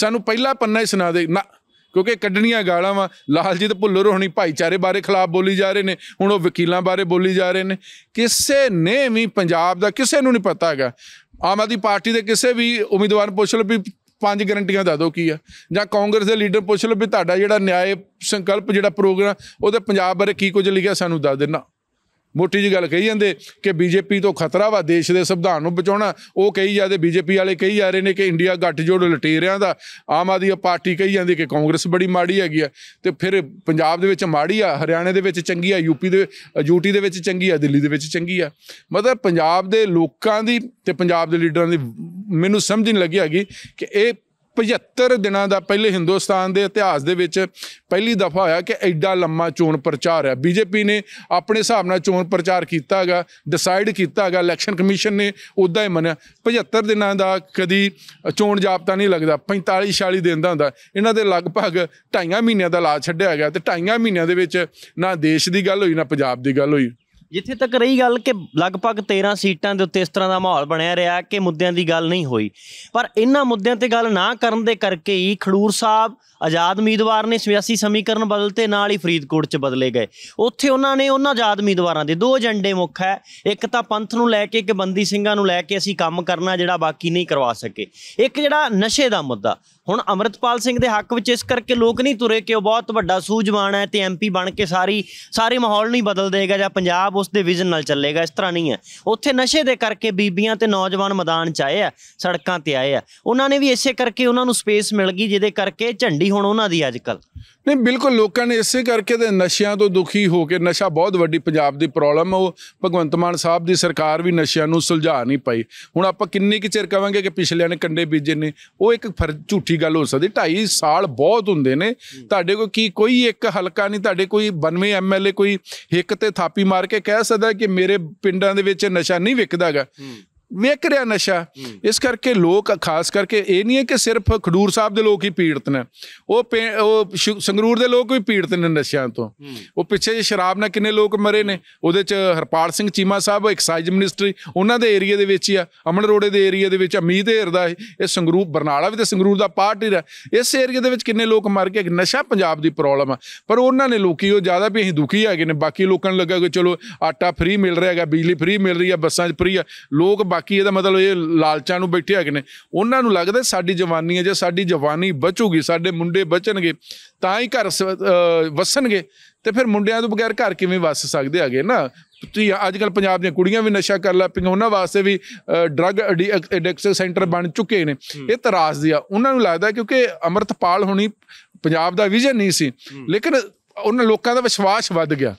ਸਾਨੂੰ ਪਹਿਲਾ ਪੰਨਾ ਹੀ ਸੁਣਾ ਦੇ ਨਾ ਕਿਉਂਕਿ ਕੱਢਣੀਆਂ ਗਾਲਾਂ ਵਾ ਲਾਲਜੀਤ ਭੁੱਲਰ ਹੋਣੀ ਭਾਈਚਾਰੇ ਬਾਰੇ ਖਿਲਾਫ ਬੋਲੀ ਜਾ ਰਹੇ ਨੇ ਹੁਣ ਉਹ ਵਕੀਲਾਂ ਬਾਰੇ ਬੋਲੀ ਜਾ ਰਹੇ ਨੇ ਕਿਸੇ ਨੇ ਵੀ ਪੰਜਾਬ ਦਾ ਕਿਸੇ ਨੂੰ ਨਹੀਂ ਪਤਾ ਹੈਗਾ ਆਮ ਆਦਮੀ ਪਾਰਟੀ ਦੇ ਕਿਸੇ ਵੀ ਉਮੀਦਵਾਰ ਪੁੱਛ ਲਓ ਵੀ ਪੰਜ ਗਰੰਟੀਆਂ ਦੱਸ ਦਿਓ ਕੀ ਆ ਜਾਂ ਕਾਂਗਰਸ ਦੇ ਲੀਡਰ ਪੁੱਛ ਲਓ ਵੀ ਤੁਹਾਡਾ ਜਿਹੜਾ ਨਿਆਏ ਸੰਕਲਪ ਜਿਹੜਾ ਪ੍ਰੋਗਰਾਮ ਉਹਦੇ ਪੰਜਾਬ ਬਾਰੇ ਕੀ ਕੁਝ ਲਿਖਿਆ ਸਾਨੂੰ ਦੱਸ ਦੇਣਾ ਮੋਟੀ ਜੀ ਗੱਲ ਕਹੀ ਜਾਂਦੇ ਕਿ ਬੀਜੇਪੀ ਤੋਂ ਖਤਰਾ ਵਾ ਦੇਸ਼ ਦੇ ਸੰਵਿਧਾਨ ਨੂੰ ਬਚਾਉਣਾ ਉਹ ਕਹੀ ਜਾਂਦੇ ਬੀਜੇਪੀ ਵਾਲੇ ਕਹੀ ਜਾ ਰਹੇ ਨੇ ਕਿ ਇੰਡੀਆ ਜੋੜ ਲਟੇਰਿਆਂ ਦਾ ਆਮ ਆਦੀ ਪਾਰਟੀ ਕਹੀ ਜਾਂਦੀ ਕਿ ਕਾਂਗਰਸ ਬੜੀ ਮਾੜੀ ਹੈਗੀ ਆ ਤੇ ਫਿਰ ਪੰਜਾਬ ਦੇ ਵਿੱਚ ਮਾੜੀ ਆ ਹਰਿਆਣੇ ਦੇ ਵਿੱਚ ਚੰਗੀ ਆ ਯੂਪੀ ਦੇ ਯੂਟੀ ਦੇ ਵਿੱਚ ਚੰਗੀ ਆ ਦਿੱਲੀ ਦੇ ਵਿੱਚ ਚੰਗੀ ਆ ਮਤਲਬ ਪੰਜਾਬ ਦੇ ਲੋਕਾਂ ਦੀ ਤੇ ਪੰਜਾਬ ਦੇ ਲੀਡਰਾਂ ਦੀ ਮੈਨੂੰ ਸਮਝ ਨਹੀਂ ਲੱਗੀ ਹੈਗੀ ਕਿ ਇਹ 75 ਦਿਨਾਂ ਦਾ ਪਹਿਲੇ ਹਿੰਦੁਸਤਾਨ ਦੇ ਇਤਿਹਾਸ ਦੇ ਵਿੱਚ ਪਹਿਲੀ ਦਫਾ ਹੋਇਆ ਕਿ ਐਡਾ ਲੰਮਾ ਚੋਣ ਪ੍ਰਚਾਰ ਹੈ ਬੀਜੇਪੀ ਨੇ ਆਪਣੇ ਹਿਸਾਬ ਨਾਲ ਚੋਣ ਪ੍ਰਚਾਰ ਕੀਤਾ ਹੈਗਾ ਡਿਸਾਈਡ ਕੀਤਾ ਹੈਗਾ ਇਲੈਕਸ਼ਨ ਕਮਿਸ਼ਨ ਨੇ ਉਦਾਂ ਹੀ ਮੰਨਿਆ 75 ਦਿਨਾਂ ਦਾ ਕਦੀ ਚੋਣ ਜਾਬਤਾ ਨਹੀਂ ਲੱਗਦਾ 45 40 ਦਿਨ ਦਾ ਹੁੰਦਾ ਇਹਨਾਂ ਦੇ ਲਗਭਗ ਢਾਈਆਂ ਮਹੀਨਿਆਂ ਦਾ ਲਾ ਛੱਡਿਆ ਗਿਆ ਤੇ ਢਾਈਆਂ ਮਹੀਨਿਆਂ ਦੇ ਵਿੱਚ ਨਾ ਦੇਸ਼ ਦੀ ਗੱਲ ਹੋਈ ਨਾ ਪੰਜਾਬ ਦੀ ਗੱਲ ਹੋਈ ਜਿੱਥੇ ਤੱਕ ਰਹੀ ਗੱਲ ਕਿ ਲਗਭਗ 13 ਸੀਟਾਂ ਦੇ ਉੱਤੇ ਇਸ ਤਰ੍ਹਾਂ ਦਾ ਮਾਹੌਲ ਬਣਿਆ ਰਿਹਾ ਕਿ ਮੁੱਦਿਆਂ ਦੀ ਗੱਲ ਨਹੀਂ ਹੋਈ ਪਰ ਇਹਨਾਂ ਮੁੱਦਿਆਂ ਤੇ ਗੱਲ ਨਾ ਕਰਨ ਦੇ ਕਰਕੇ ਹੀ ਖਲੂਰ ਸਾਹਿਬ ਆਜ਼ਾਦ ਉਮੀਦਵਾਰ ਨੇ ਸਿਆਸੀ ਸਮੀਕਰਨ ਬਦਲਤੇ ਨਾਲ ਹੀ ਫਰੀਦਕੋਟ 'ਚ ਬਦਲੇ ਗਏ ਉੱਥੇ ਉਹਨਾਂ ਨੇ ਉਹਨਾਂ ਆਜ਼ਾਦ ਉਮੀਦਵਾਰਾਂ ਦੇ ਦੋ ਏਜੰਡੇ ਮੁੱਖ ਹੈ ਇੱਕ ਤਾਂ ਪੰਥ ਨੂੰ ਲੈ ਕੇ ਕਿ ਬੰਦੀ ਸਿੰਘਾਂ ਨੂੰ ਲੈ ਕੇ ਅਸੀਂ ਕੰਮ ਕਰਨਾ ਜਿਹੜਾ ਬਾਕੀ ਨਹੀਂ ਕਰਵਾ ਸਕੇ ਇੱਕ ਜਿਹੜਾ ਨਸ਼ੇ ਦਾ ਮੁੱਦਾ ਹੁਣ ਅਮਰਤਪਾਲ ਸਿੰਘ ਦੇ ਹੱਕ ਵਿੱਚ ਇਸ ਕਰਕੇ ਲੋਕ ਨਹੀਂ ਤੁਰੇ ਕਿ ਉਹ ਬਹੁਤ ਵੱਡਾ ਸੂਝਵਾਨ ਹੈ ਤੇ ਐਮਪੀ ਬਣ ਕੇ ਸਾਰੀ ਸਾਰੇ ਮਾਹੌਲ ਨਹੀਂ ਬਦਲ ਦੇਗਾ ਜਾਂ ਪੰਜਾਬ ਉਸ ਦੇ ਵਿਜ਼ਨ ਨਾਲ ਚੱਲੇਗਾ ਇਸ ਤਰ੍ਹਾਂ ਨਹੀਂ ਹੈ ਉੱਥੇ ਨਸ਼ੇ ਦੇ ਕਰਕੇ ਬੀਬੀਆਂ ਤੇ ਨੌਜਵਾਨ ਮੈਦਾਨ ਚ ਆਏ ਆ ਸੜਕਾਂ ਤੇ ਆਏ ਆ ਉਹਨਾਂ ਨੇ ਵੀ ਇਸੇ ਕਰਕੇ ਉਹਨਾਂ ਨੂੰ ਸਪੇਸ ਮਿਲ ਗਈ ਜਿਹਦੇ ਕਰਕੇ ਝੰਡੀ ਹੁਣ ਉਹਨਾਂ ਦੀ ਅੱਜਕੱਲ ਨੇ ਬਿਲਕੁਲ ਲੋਕਾਂ ਨੇ ਇਸੇ ਕਰਕੇ ਤੇ ਨਸ਼ਿਆਂ ਤੋਂ ਦੁਖੀ ਹੋ ਕੇ ਨਸ਼ਾ ਬਹੁਤ ਵੱਡੀ ਪੰਜਾਬ ਦੀ ਪ੍ਰੋਬਲਮ ਹੈ ਉਹ ਭਗਵੰਤ ਮਾਨ ਸਾਹਿਬ ਦੀ ਸਰਕਾਰ ਵੀ ਨਸ਼ਿਆਂ ਨੂੰ ਸੁਲਝਾ ਨਹੀਂ ਪਾਈ ਹੁਣ ਆਪਾਂ ਕਿੰਨੀ ਕਿ ਚਿਰ ਕਵਾਂਗੇ ਕਿ ਪਿਛਲਿਆਂ ਨੇ ਕੰਡੇ ਬੀਜੇ ਨੇ ਉਹ ਇੱਕ ਝੂਠੀ ਗੱਲ ਹੋ ਸਕਦੀ 2.5 ਸਾਲ ਬਹੁਤ ਹੁੰਦੇ ਨੇ ਤੁਹਾਡੇ ਕੋਲ ਕੀ ਕੋਈ ਇੱਕ ਹਲਕਾ ਨਹੀਂ ਤੁਹਾਡੇ ਕੋਈ 92 ਐਮਐਲਏ ਕੋਈ ਹਿੱਕ ਤੇ ਥਾਪੀ ਮਾਰ ਕੇ ਕਹਿ ਸਕਦਾ ਕਿ ਮੇਰੇ ਪਿੰਡਾਂ ਦੇ ਵਿੱਚ ਨਸ਼ਾ ਨਹੀਂ ਵਿਕਦਾਗਾ ਮੇਕ ਰਿਆ ਨਸ਼ਾ ਇਸ ਕਰਕੇ ਲੋਕ ਖਾਸ ਕਰਕੇ ਇਹ ਨਹੀਂ ਹੈ ਕਿ ਸਿਰਫ ਖਡੂਰ ਸਾਹਿਬ ਦੇ ਲੋਕ ਹੀ ਪੀੜਤ ਨੇ ਉਹ ਉਹ ਸੰਗਰੂਰ ਦੇ ਲੋਕ ਵੀ ਪੀੜਤ ਨੇ ਨਸ਼ਿਆਂ ਤੋਂ ਉਹ ਪਿੱਛੇ ਜੇ ਸ਼ਰਾਬ ਨਾਲ ਕਿੰਨੇ ਲੋਕ ਮਰੇ ਨੇ ਉਹਦੇ ਚ ਹਰਪਾਲ ਸਿੰਘ ਚੀਮਾ ਸਾਹਿਬ ਐਕਸਾਈਜ਼ ਮਿਨਿਸਟਰੀ ਉਹਨਾਂ ਦੇ ਏਰੀਆ ਦੇ ਵਿੱਚ ਹੀ ਆ ਅਮਨ ਰੋੜੇ ਦੇ ਏਰੀਆ ਦੇ ਵਿੱਚ ਅਮੀਤ ਏਰ ਦਾ ਇਹ ਸੰਗਰੂਰ ਬਰਨਾਲਾ ਵੀ ਤੇ ਸੰਗਰੂਰ ਦਾ ਪਾਰਟ ਹੀ ਰ ਇਸ ਏਰੀਆ ਦੇ ਵਿੱਚ ਕਿੰਨੇ ਲੋਕ ਮਰ ਗਏ ਨਸ਼ਾ ਪੰਜਾਬ ਦੀ ਪ੍ਰੋਬਲਮ ਆ ਪਰ ਉਹਨਾਂ ਨੇ ਲੋਕੀ ਉਹ ਜ਼ਿਆਦਾ ਵੀ ਅਸੀਂ ਦੁਖੀ ਹੈਗੇ ਨੇ ਬਾਕੀ ਲੋਕਾਂ ਨੂੰ ਲੱਗਾ ਕਿ ਚਲੋ ਆਟਾ ਫ੍ਰੀ ਮਿਲ ਰਿਹਾ ਹੈਗਾ ਬਿਜਲੀ ਫ੍ਰੀ ਮਿਲ ਰਹੀ ਆ ਬੱਸਾਂ 'ਚ ਫ੍ਰੀ ਆ ਲੋਕ ਬਾਕੀ ਇਹਦਾ ਮਤਲਬ ਇਹ ਲਾਲਚਾਂ ਨੂੰ ਬੈਠੇ ਹੈਗੇ ਨੇ ਉਹਨਾਂ ਨੂੰ ਲੱਗਦਾ ਸਾਡੀ ਜਵਾਨੀ ਹੈ ਜੇ ਸਾਡੀ ਜਵਾਨੀ ਬਚੂਗੀ ਸਾਡੇ ਮੁੰਡੇ ਬਚਣਗੇ ਤਾਂ ਹੀ ਘਰ ਵਸਣਗੇ ਤੇ ਫਿਰ ਮੁੰਡਿਆਂ ਤੋਂ ਬਗੈਰ ਘਰ ਕਿਵੇਂ ਵਸ ਸਕਦੇ ਹੈਗੇ ਨਾ ਤੁਸੀਂ ਅੱਜ ਕੱਲ ਪੰਜਾਬ ਦੀਆਂ ਕੁੜੀਆਂ ਵੀ ਨਸ਼ਾ ਕਰ ਲੈ ਪਈਆਂ ਉਹਨਾਂ ਵਾਸਤੇ ਵੀ ਡਰੱਗ ਐਡਿਕਸ਼ਨ ਸੈਂਟਰ ਬਣ ਚੁੱਕੇ ਨੇ ਇਹ ਤਰਾਸ ਦੀ ਆ ਉਹਨਾਂ ਨੂੰ ਲੱਗਦਾ ਕਿਉਂਕਿ ਅਮਰਤਪਾਲ ਹੋਣੀ ਪੰਜਾਬ ਦਾ ਵਿਜ਼ਨ ਨਹੀਂ ਸੀ ਲੇਕਿਨ ਉਹਨਾਂ ਲੋਕਾਂ ਦਾ ਵਿਸ਼ਵਾਸ ਵੱਧ ਗਿਆ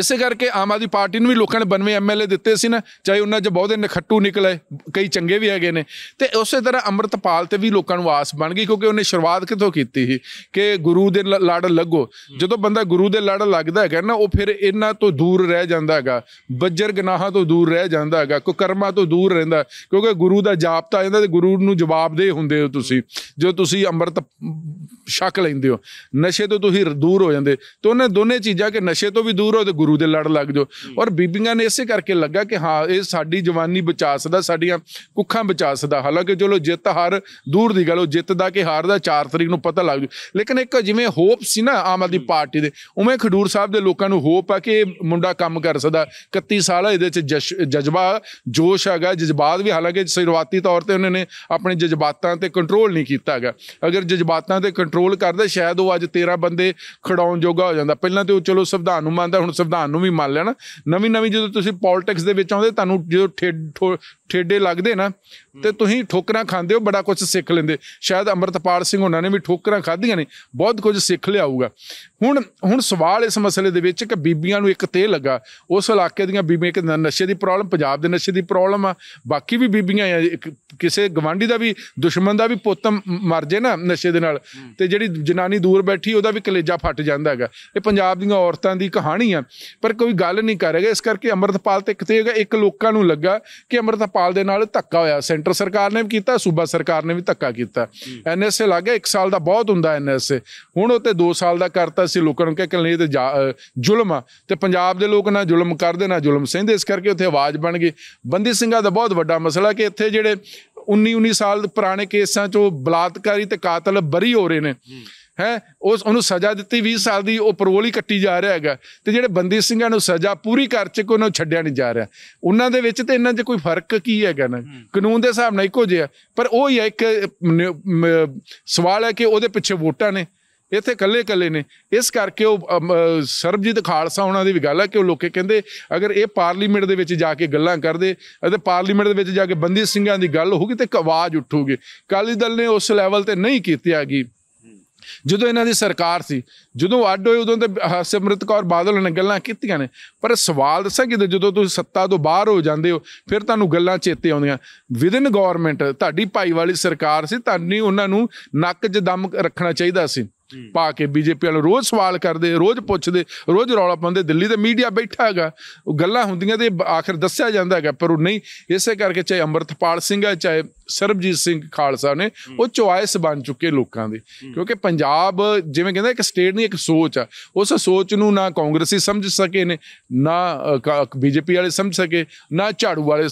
ਇਸੇ ਕਰਕੇ ਆਮ ਆਦਮੀ ਪਾਰਟੀ ਨੂੰ ਵੀ ਲੋਕਾਂ ਨੇ 92 ਐਮਐਲਏ ਦਿੱਤੇ ਸੀ ਨਾ ਚਾਹੇ ਉਹਨਾਂ 'ਚ ਬਹੁਤੇ ਨਖੱਟੂ ਨਿਕਲੇ ਕਈ ਚੰਗੇ ਵੀ ਹੈਗੇ ਨੇ ਤੇ ਉਸੇ ਤਰ੍ਹਾਂ ਅੰਮ੍ਰਿਤਪਾਲ ਤੇ ਵੀ ਲੋਕਾਂ ਨੂੰ ਆਸ ਬਣ ਗਈ ਕਿਉਂਕਿ ਉਹਨੇ ਸ਼ੁਰੂਆਤ ਕਿਥੋਂ ਕੀਤੀ ਸੀ ਕਿ ਗੁਰੂ ਦੇ ਲੜ ਲੱਗੋ ਜਦੋਂ ਬੰਦਾ ਗੁਰੂ ਦੇ ਲੜ ਲੱਗਦਾ ਹੈਗਾ ਨਾ ਉਹ ਫਿਰ ਇਹਨਾਂ ਤੋਂ ਦੂਰ ਰਹਿ ਜਾਂਦਾ ਹੈਗਾ ਬੱਜਰ ਗਨਾਹਾਂ ਤੋਂ ਦੂਰ ਰਹਿ ਜਾਂਦਾ ਹੈਗਾ ਕੋ ਕਰਮਾਂ ਤੋਂ ਦੂਰ ਰਹਿੰਦਾ ਕਿਉਂਕਿ ਗੁਰੂ ਦਾ ਜਾਪ ਤਾਂ ਜਾਂਦਾ ਤੇ ਗੁਰੂ ਨੂੰ ਜਵਾਬਦੇ ਹੁੰਦੇ ਹੋ ਤੁਸੀਂ ਜੋ ਤੁਸੀਂ ਅੰਮ੍ਰਿਤ ਸ਼ੱਕ ਲੈਂਦੇ ਹੋ ਨਸ਼ੇ ਤੋਂ ਤੁਸੀਂ ਦੂਰ ਹੋ ਜਾਂਦੇ ਤੇ ਉਹਨੇ ਦੋਨੇ ਚੀਜ਼ਾਂ ਕਿ ਨਸ਼ੇ ਤੋਂ ਵੀ ਦੂਰ ਹੋ ਗੁਰੂ ਦੇ ਲੜ ਲੱਗ ਜਾਓ ਔਰ ਬੀਬੀਆਂ ਨੇ ਇਸੇ ਕਰਕੇ ਲੱਗਾ ਕਿ ਹਾਂ ਇਹ ਸਾਡੀ ਜਵਾਨੀ ਬਚਾ ਸਕਦਾ ਸਾਡੀਆਂ ਕੁੱਖਾਂ ਬਚਾ ਸਕਦਾ ਹਾਲਾਂਕਿ ਚਲੋ ਜਿੱਤ ਹਾਰ ਦੂਰ ਦੀ ਗੱਲ ਉਹ ਜਿੱਤ ਦਾ ਕਿ ਹਾਰ ਦਾ 4 ਤਰੀਕ ਨੂੰ ਪਤਾ ਲੱਗ ਜੂ ਲੇਕਿਨ ਇੱਕ ਜਿਵੇਂ ਹੋਪ ਸੀ ਨਾ ਆਮ ਆਦਮੀ ਪਾਰਟੀ ਦੇ ਉਵੇਂ ਖਡੂਰ ਸਾਹਿਬ ਦੇ ਲੋਕਾਂ ਨੂੰ ਹੋਪ ਆ ਕਿ ਇਹ ਮੁੰਡਾ ਕੰਮ ਕਰ ਸਕਦਾ 31 ਸਾਲ ਇਹਦੇ ਚ ਜਜ਼ਬਾ ਜੋਸ਼ ਹੈਗਾ ਜਜ਼ਬਾਤ ਵੀ ਹਾਲਾਂਕਿ ਸ਼ੁਰੂਆਤੀ ਤੌਰ ਤੇ ਉਹਨੇ ਆਪਣੇ ਜਜ਼ਬਾਤਾਂ ਤੇ ਕੰਟਰੋਲ ਨਹੀਂ ਕੀਤਾ ਹੈਗਾ ਅਗਰ ਜਜ਼ਬਾਤਾਂ ਤੇ ਕੰਟਰੋਲ ਕਰਦਾ ਸ਼ਾਇਦ ਉਹ ਅੱਜ 13 ਬੰਦੇ ਖੜਾਉਣ ਜੋਗਾ ਹੋ ਜਾਂਦਾ ਪਹਿਲਾਂ ਤੇ ਉਹ ਚਲੋ ਸੰਵਿਧਾਨ ਨੂੰ ਮੰਨਦਾ ਹੁਣ ਸੰਵਿਧਾਨ ਨੂੰ ਵੀ ਮੰਨ ਲੈਣ ਨਵੀਂ ਨਵੀਂ ਜਦੋਂ ਤੁਸੀਂ ਪੋਲਿਟਿਕਸ ਦੇ ਵਿੱਚ ਆਉਂਦੇ ਤੁਹਾਨੂੰ ਜਦੋਂ ਠੇਡੇ ਲੱਗਦੇ ਨਾ ਤੇ ਤੁਸੀਂ ਠੋਕਰਾਂ ਖਾਂਦੇ ਹੋ ਬੜਾ ਕੁਝ ਸਿੱਖ ਲੈਂਦੇ ਸ਼ਾਇਦ ਅਮਰਤਪਾਲ ਸਿੰਘ ਉਹਨਾਂ ਨੇ ਵੀ ਠੋਕਰਾਂ ਖਾਧੀਆਂ ਨੇ ਬਹੁਤ ਕੁਝ ਸਿੱਖ ਲਿਆਊਗਾ ਹੁਣ ਹੁਣ ਸਵਾਲ ਇਸ ਮਸਲੇ ਦੇ ਵਿੱਚ ਕਿ ਬੀਬੀਆਂ ਨੂੰ ਇੱਕ ਤੇ ਲੱਗਾ ਉਸ ਇਲਾਕੇ ਦੀਆਂ ਬੀਬੀਆਂ ਕਿ ਨਸ਼ੇ ਦੀ ਪ੍ਰੋਬਲਮ ਪੰਜਾਬ ਦੇ ਨਸ਼ੇ ਦੀ ਪ੍ਰੋਬਲਮ ਆ ਬਾਕੀ ਵੀ ਬੀਬੀਆਂ ਆ ਕਿਸੇ ਗਵਾਂਢੀ ਦਾ ਵੀ ਦੁਸ਼ਮਣ ਦਾ ਵੀ ਪੁੱਤ ਮਰ ਜੇ ਨਾ ਨਸ਼ੇ ਦੇ ਨਾਲ ਤੇ ਜਿਹੜੀ ਜਨਾਨੀ ਦੂਰ ਬੈਠੀ ਉਹਦਾ ਵੀ ਕਲੇਜਾ ਫਟ ਜਾਂਦਾ ਹੈਗਾ ਇਹ ਪੰਜਾਬ ਦੀਆਂ ਔਰਤਾਂ ਦੀ ਕਹਾਣੀ ਆ ਪਰ ਕੋਈ ਗੱਲ ਨਹੀਂ ਕਰੇਗਾ ਇਸ ਕਰਕੇ ਅਮਰਤਪਾਲ ਤੇ ਕਿਤੇ ਇੱਕ ਲੋਕਾਂ ਨੂੰ ਲੱਗਾ ਕਿ ਅਮਰਤਪਾਲ ਲੋਕਪਾਲ ਦੇ ਨਾਲ ਧੱਕਾ ਹੋਇਆ ਸੈਂਟਰ ਸਰਕਾਰ ਨੇ ਵੀ ਕੀਤਾ ਸੂਬਾ ਸਰਕਾਰ ਨੇ ਵੀ ਧੱਕਾ ਕੀਤਾ ਐਨਐਸਏ ਲੱਗ ਗਿਆ 1 ਸਾਲ ਦਾ ਬਹੁਤ ਹੁੰਦਾ ਐਨਐਸਏ ਹੁਣ ਉਹ ਤੇ 2 ਸਾਲ ਦਾ ਕਰਤਾ ਸੀ ਲੋਕਾਂ ਨੂੰ ਕਿ ਨਹੀਂ ਤੇ ਜ਼ੁਲਮ ਆ ਤੇ ਪੰਜਾਬ ਦੇ ਲੋਕ ਨਾਲ ਜ਼ੁਲਮ ਕਰਦੇ ਨਾਲ ਜ਼ੁਲਮ ਸਹਿੰਦੇ ਇਸ ਕਰਕੇ ਉੱਥੇ ਆਵਾਜ਼ ਬਣ ਗਈ ਬੰਦੀ ਸਿੰਘਾਂ ਦਾ ਬਹੁਤ ਵੱਡਾ ਮਸਲਾ ਕਿ ਇੱਥੇ ਜਿਹੜੇ 19 19 ਸਾਲ ਪੁਰਾਣੇ ਕੇਸਾਂ 'ਚੋਂ ਬਲਾਤਕਾਰੀ ਤੇ ਕਾਤਲ ਬਰੀ ਹੋ ਰਹੇ ਨੇ ਹੈ ਉਸ ਉਹਨੂੰ ਸਜ਼ਾ ਦਿੱਤੀ 20 ਸਾਲ ਦੀ ਉਹ ਪਰੋਲ ਹੀ ਕੱਟੀ ਜਾ ਰਿਹਾ ਹੈਗਾ ਤੇ ਜਿਹੜੇ ਬੰਦੀ ਸਿੰਘਾਂ ਨੂੰ ਸਜ਼ਾ ਪੂਰੀ ਕਰ ਚੁੱਕੇ ਉਹਨਾਂ ਨੂੰ ਛੱਡਿਆ ਨਹੀਂ ਜਾ ਰਿਹਾ ਉਹਨਾਂ ਦੇ ਵਿੱਚ ਤੇ ਇਹਨਾਂ 'ਚ ਕੋਈ ਫਰਕ ਕੀ ਹੈਗਾ ਨਾ ਕਾਨੂੰਨ ਦੇ ਹਿਸਾਬ ਨਾਲ ਇੱਕੋ ਜਿਹਾ ਪਰ ਉਹ ਹੀ ਇੱਕ ਸਵਾਲ ਹੈ ਕਿ ਉਹਦੇ ਪਿੱਛੇ ਵੋਟਾਂ ਨੇ ਇੱਥੇ ਕੱਲੇ ਕੱਲੇ ਨੇ ਇਸ ਕਰਕੇ ਉਹ ਸਰਬਜੀਤ ਖਾਲਸਾ ਉਹਨਾਂ ਦੀ ਵੀ ਗੱਲ ਹੈ ਕਿ ਉਹ ਲੋਕੇ ਕਹਿੰਦੇ ਅਗਰ ਇਹ ਪਾਰਲੀਮੈਂਟ ਦੇ ਵਿੱਚ ਜਾ ਕੇ ਗੱਲਾਂ ਕਰਦੇ ਅਤੇ ਪਾਰਲੀਮੈਂਟ ਦੇ ਵਿੱਚ ਜਾ ਕੇ ਬੰਦੀ ਸਿੰਘਾਂ ਦੀ ਗੱਲ ਹੋਊਗੀ ਤੇ ਆਵਾਜ਼ ਉੱਠੂਗੀ ਕਾਲੀ ਦਲ ਨੇ ਉਸ ਲੈਵਲ ਤੇ ਨਹੀਂ ਕੀਤੀ ਆਗੀ ਜਦੋਂ ਇਹਨਾਂ ਦੀ ਸਰਕਾਰ ਸੀ ਜਦੋਂ ਅੱਡ ਹੋਏ ਉਦੋਂ ਤੇ ਸਿਮਰਤ ਕੌਰ ਬਾਦਲ ਨੇ ਗੱਲਾਂ ਕੀਤੀਆਂ ਨੇ ਪਰ ਸਵਾਲ ਦੱਸਾਂ ਕਿ ਜਦੋਂ ਤੁਸੀਂ ਸੱਤਾ ਤੋਂ ਬਾਹਰ ਹੋ ਜਾਂਦੇ ਹੋ ਫਿਰ ਤੁਹਾਨੂੰ ਗੱਲਾਂ ਚੇਤੇ ਆਉਂਦੀਆਂ ਵਿਦਨ ਗਵਰਨਮੈਂਟ ਤੁਹਾਡੀ ਭਾਈ ਵਾਲੀ ਸਰਕਾਰ ਸੀ ਤੁਹਾਨੂੰ ਉਹਨਾਂ ਨੂੰ ਨੱਕ 'ਚ ਦਮ ਰੱਖਣਾ ਚਾਹੀਦਾ ਸੀ ਪਾ ਕੇ ਬੀਜੇਪੀ ਵਾਲੇ ਰੋਜ਼ ਸਵਾਲ ਕਰਦੇ ਰੋਜ਼ ਪੁੱਛਦੇ ਰੋਜ਼ ਰੌਲਾ ਪਾਉਂਦੇ ਦਿੱਲੀ ਦੇ ਮੀਡੀਆ ਬੈਠਾ ਹੈਗਾ ਉਹ ਗੱਲਾਂ ਹੁੰਦੀਆਂ ਤੇ ਆਖਿਰ ਦੱਸਿਆ ਜਾਂਦਾ ਹੈਗਾ ਪਰ ਉਹ ਨਹੀਂ ਇਸੇ ਕਰਕੇ ਚਾਹੇ ਅੰਮ੍ਰਿਤਪਾਲ ਸਿੰਘ ਹੈ ਚਾਹੇ ਸਰਬਜੀਤ ਸਿੰਘ ਖਾਲਸਾ ਨੇ ਉਹ ਚੁਆਇਸ ਬਣ ਚੁੱਕੇ ਲੋਕਾਂ ਦੇ ਕਿਉਂਕਿ ਪੰਜਾਬ ਜਿਵੇਂ ਕਹਿੰਦਾ ਇੱਕ ਸਟੇਟ ਨਹੀਂ ਇੱਕ ਸੋਚ ਆ ਉਸ ਸੋਚ ਨੂੰ ਨਾ ਕਾਂਗਰਸੀ ਸਮਝ ਸਕੇ ਨੇ ਨਾ ਬੀਜੇਪੀ ਵਾਲੇ ਸਮਝ ਸਕੇ ਨਾ ਝਾੜੂ ਵਾਲੇ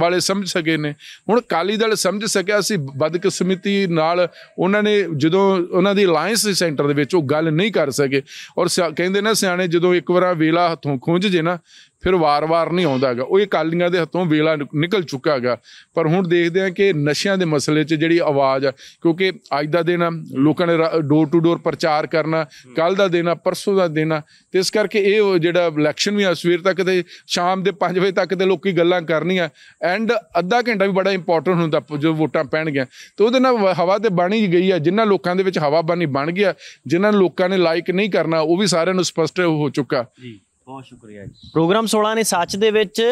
ਵਾਲੇ ਸਮਝ ਸਕੇ ਨੇ ਹੁਣ ਕਾਲੀ ਦਲ ਸਮਝ ਸਕਿਆ ਸੀ ਬਦਕਿਸਮਤੀ ਨਾਲ ਉਹਨਾਂ ਨੇ ਜਦੋਂ ਉਹਨਾਂ ਦੀ ਅਲਾਈਅੰਸ ਸੈਂਟਰ ਦੇ ਵਿੱਚ ਉਹ ਗੱਲ ਨਹੀਂ ਕਰ ਸਕੇ ਔਰ ਕਹਿੰਦੇ ਨੇ ਸਿਆਣੇ ਜਦੋਂ ਇੱਕ ਵਾਰ ਵੇਲਾ ਹੱਥੋਂ ਖੁੰਝ ਜੇ ਨਾ ਫਿਰ ਵਾਰ-ਵਾਰ ਨਹੀਂ ਆਉਂਦਾ ਹੈਗਾ ਉਹ ਅਕਾਲੀਆਂ ਦੇ ਹੱਥੋਂ ਵੇਲਾ ਨਿਕਲ ਚੁੱਕਾ ਹੈਗਾ ਪਰ ਹੁਣ ਦੇਖਦੇ ਆ ਕਿ ਨਸ਼ਿਆਂ ਦੇ ਮਸਲੇ 'ਚ ਜਿਹੜੀ ਆਵਾਜ਼ ਆ ਕਿਉਂਕਿ ਅੱਜ ਦਾ ਦਿਨ ਲੋਕਾਂ ਨੇ ਡੋਰ ਟੂ ਡੋਰ ਪ੍ਰਚਾਰ ਕਰਨਾ ਕੱਲ ਦਾ ਦਿਨ ਆ ਪਰਸੋਂ ਦਾ ਦਿਨ ਆ ਤੇ ਇਸ ਕਰਕੇ ਇਹ ਜਿਹੜਾ ਇਲੈਕਸ਼ਨ ਵੀ ਆ ਸਵੇਰ ਤੱਕ ਤੇ ਸ਼ਾਮ ਦੇ 5 ਵਜੇ ਤੱਕ ਤੇ ਲੋਕੀ ਗੱਲਾਂ ਕਰਨੀਆਂ ਐਂਡ ਅੱਧਾ ਘੰਟਾ ਵੀ ਬੜਾ ਇੰਪੋਰਟੈਂਟ ਹੁੰਦਾ ਜੋ ਵੋਟਾਂ ਪੈਣ ਗਿਆ ਤੇ ਉਹਦੇ ਨਾਲ ਹਵਾ ਤੇ ਬਾਣੀ ਗਈ ਆ ਜਿਨ੍ਹਾਂ ਲੋਕਾਂ ਦੇ ਵਿੱਚ ਹਵਾ ਬਾਣੀ ਬਣ ਗਿਆ ਜਿਨ੍ਹਾਂ ਲੋਕਾਂ ਨੇ ਲਾਈਕ ਨਹੀਂ ਕਰਨਾ ਉਹ ਵੀ ਸਾਰਿਆਂ ਨੂੰ ਸਪਸ਼ਟ ਹੋ ਚੁੱਕਾ ਬਹੁਤ ਸ਼ੁਕਰੀਆ ਜੀ ਪ੍ਰੋਗਰਾਮ 16 ਨੇ ਸੱਚ ਦੇ ਵਿੱਚ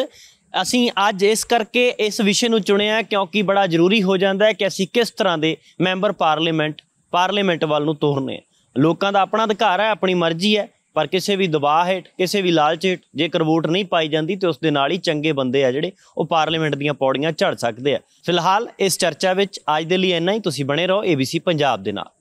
ਅਸੀਂ ਅੱਜ ਇਸ ਕਰਕੇ ਇਸ ਵਿਸ਼ੇ ਨੂੰ ਚੁਣਿਆ ਕਿਉਂਕਿ ਬੜਾ ਜ਼ਰੂਰੀ ਹੋ ਜਾਂਦਾ ਹੈ ਕਿ ਅਸੀਂ ਕਿਸ ਤਰ੍ਹਾਂ ਦੇ ਮੈਂਬਰ ਪਾਰਲੀਮੈਂਟ ਪਾਰਲੀਮੈਂਟ ਵੱਲ ਨੂੰ ਤੋਰਨੇ ਲੋਕਾਂ ਦਾ ਆਪਣਾ ਅਧਿਕਾਰ ਹੈ ਆਪਣੀ ਮਰਜ਼ੀ ਹੈ ਪਰ ਕਿਸੇ ਵੀ ਦਬਾਅ ਹੇਠ ਕਿਸੇ ਵੀ ਲਾਲਚ ਹੇਠ ਜੇਕਰ ਵੋਟ ਨਹੀਂ ਪਾਈ ਜਾਂਦੀ ਤੇ ਉਸ ਦੇ ਨਾਲ ਹੀ ਚੰਗੇ ਬੰਦੇ ਆ ਜਿਹੜੇ ਉਹ ਪਾਰਲੀਮੈਂਟ ਦੀਆਂ ਪੌੜੀਆਂ ਝੜ ਸਕਦੇ ਆ ਫਿਲਹਾਲ ਇਸ ਚਰਚਾ ਵਿੱਚ ਅੱਜ ਦੇ ਲਈ ਇੰਨਾ ਹੀ ਤੁਸੀਂ ਬਣੇ ਰਹੋ ABC ਪੰਜਾਬ ਦੇ ਨਾਲ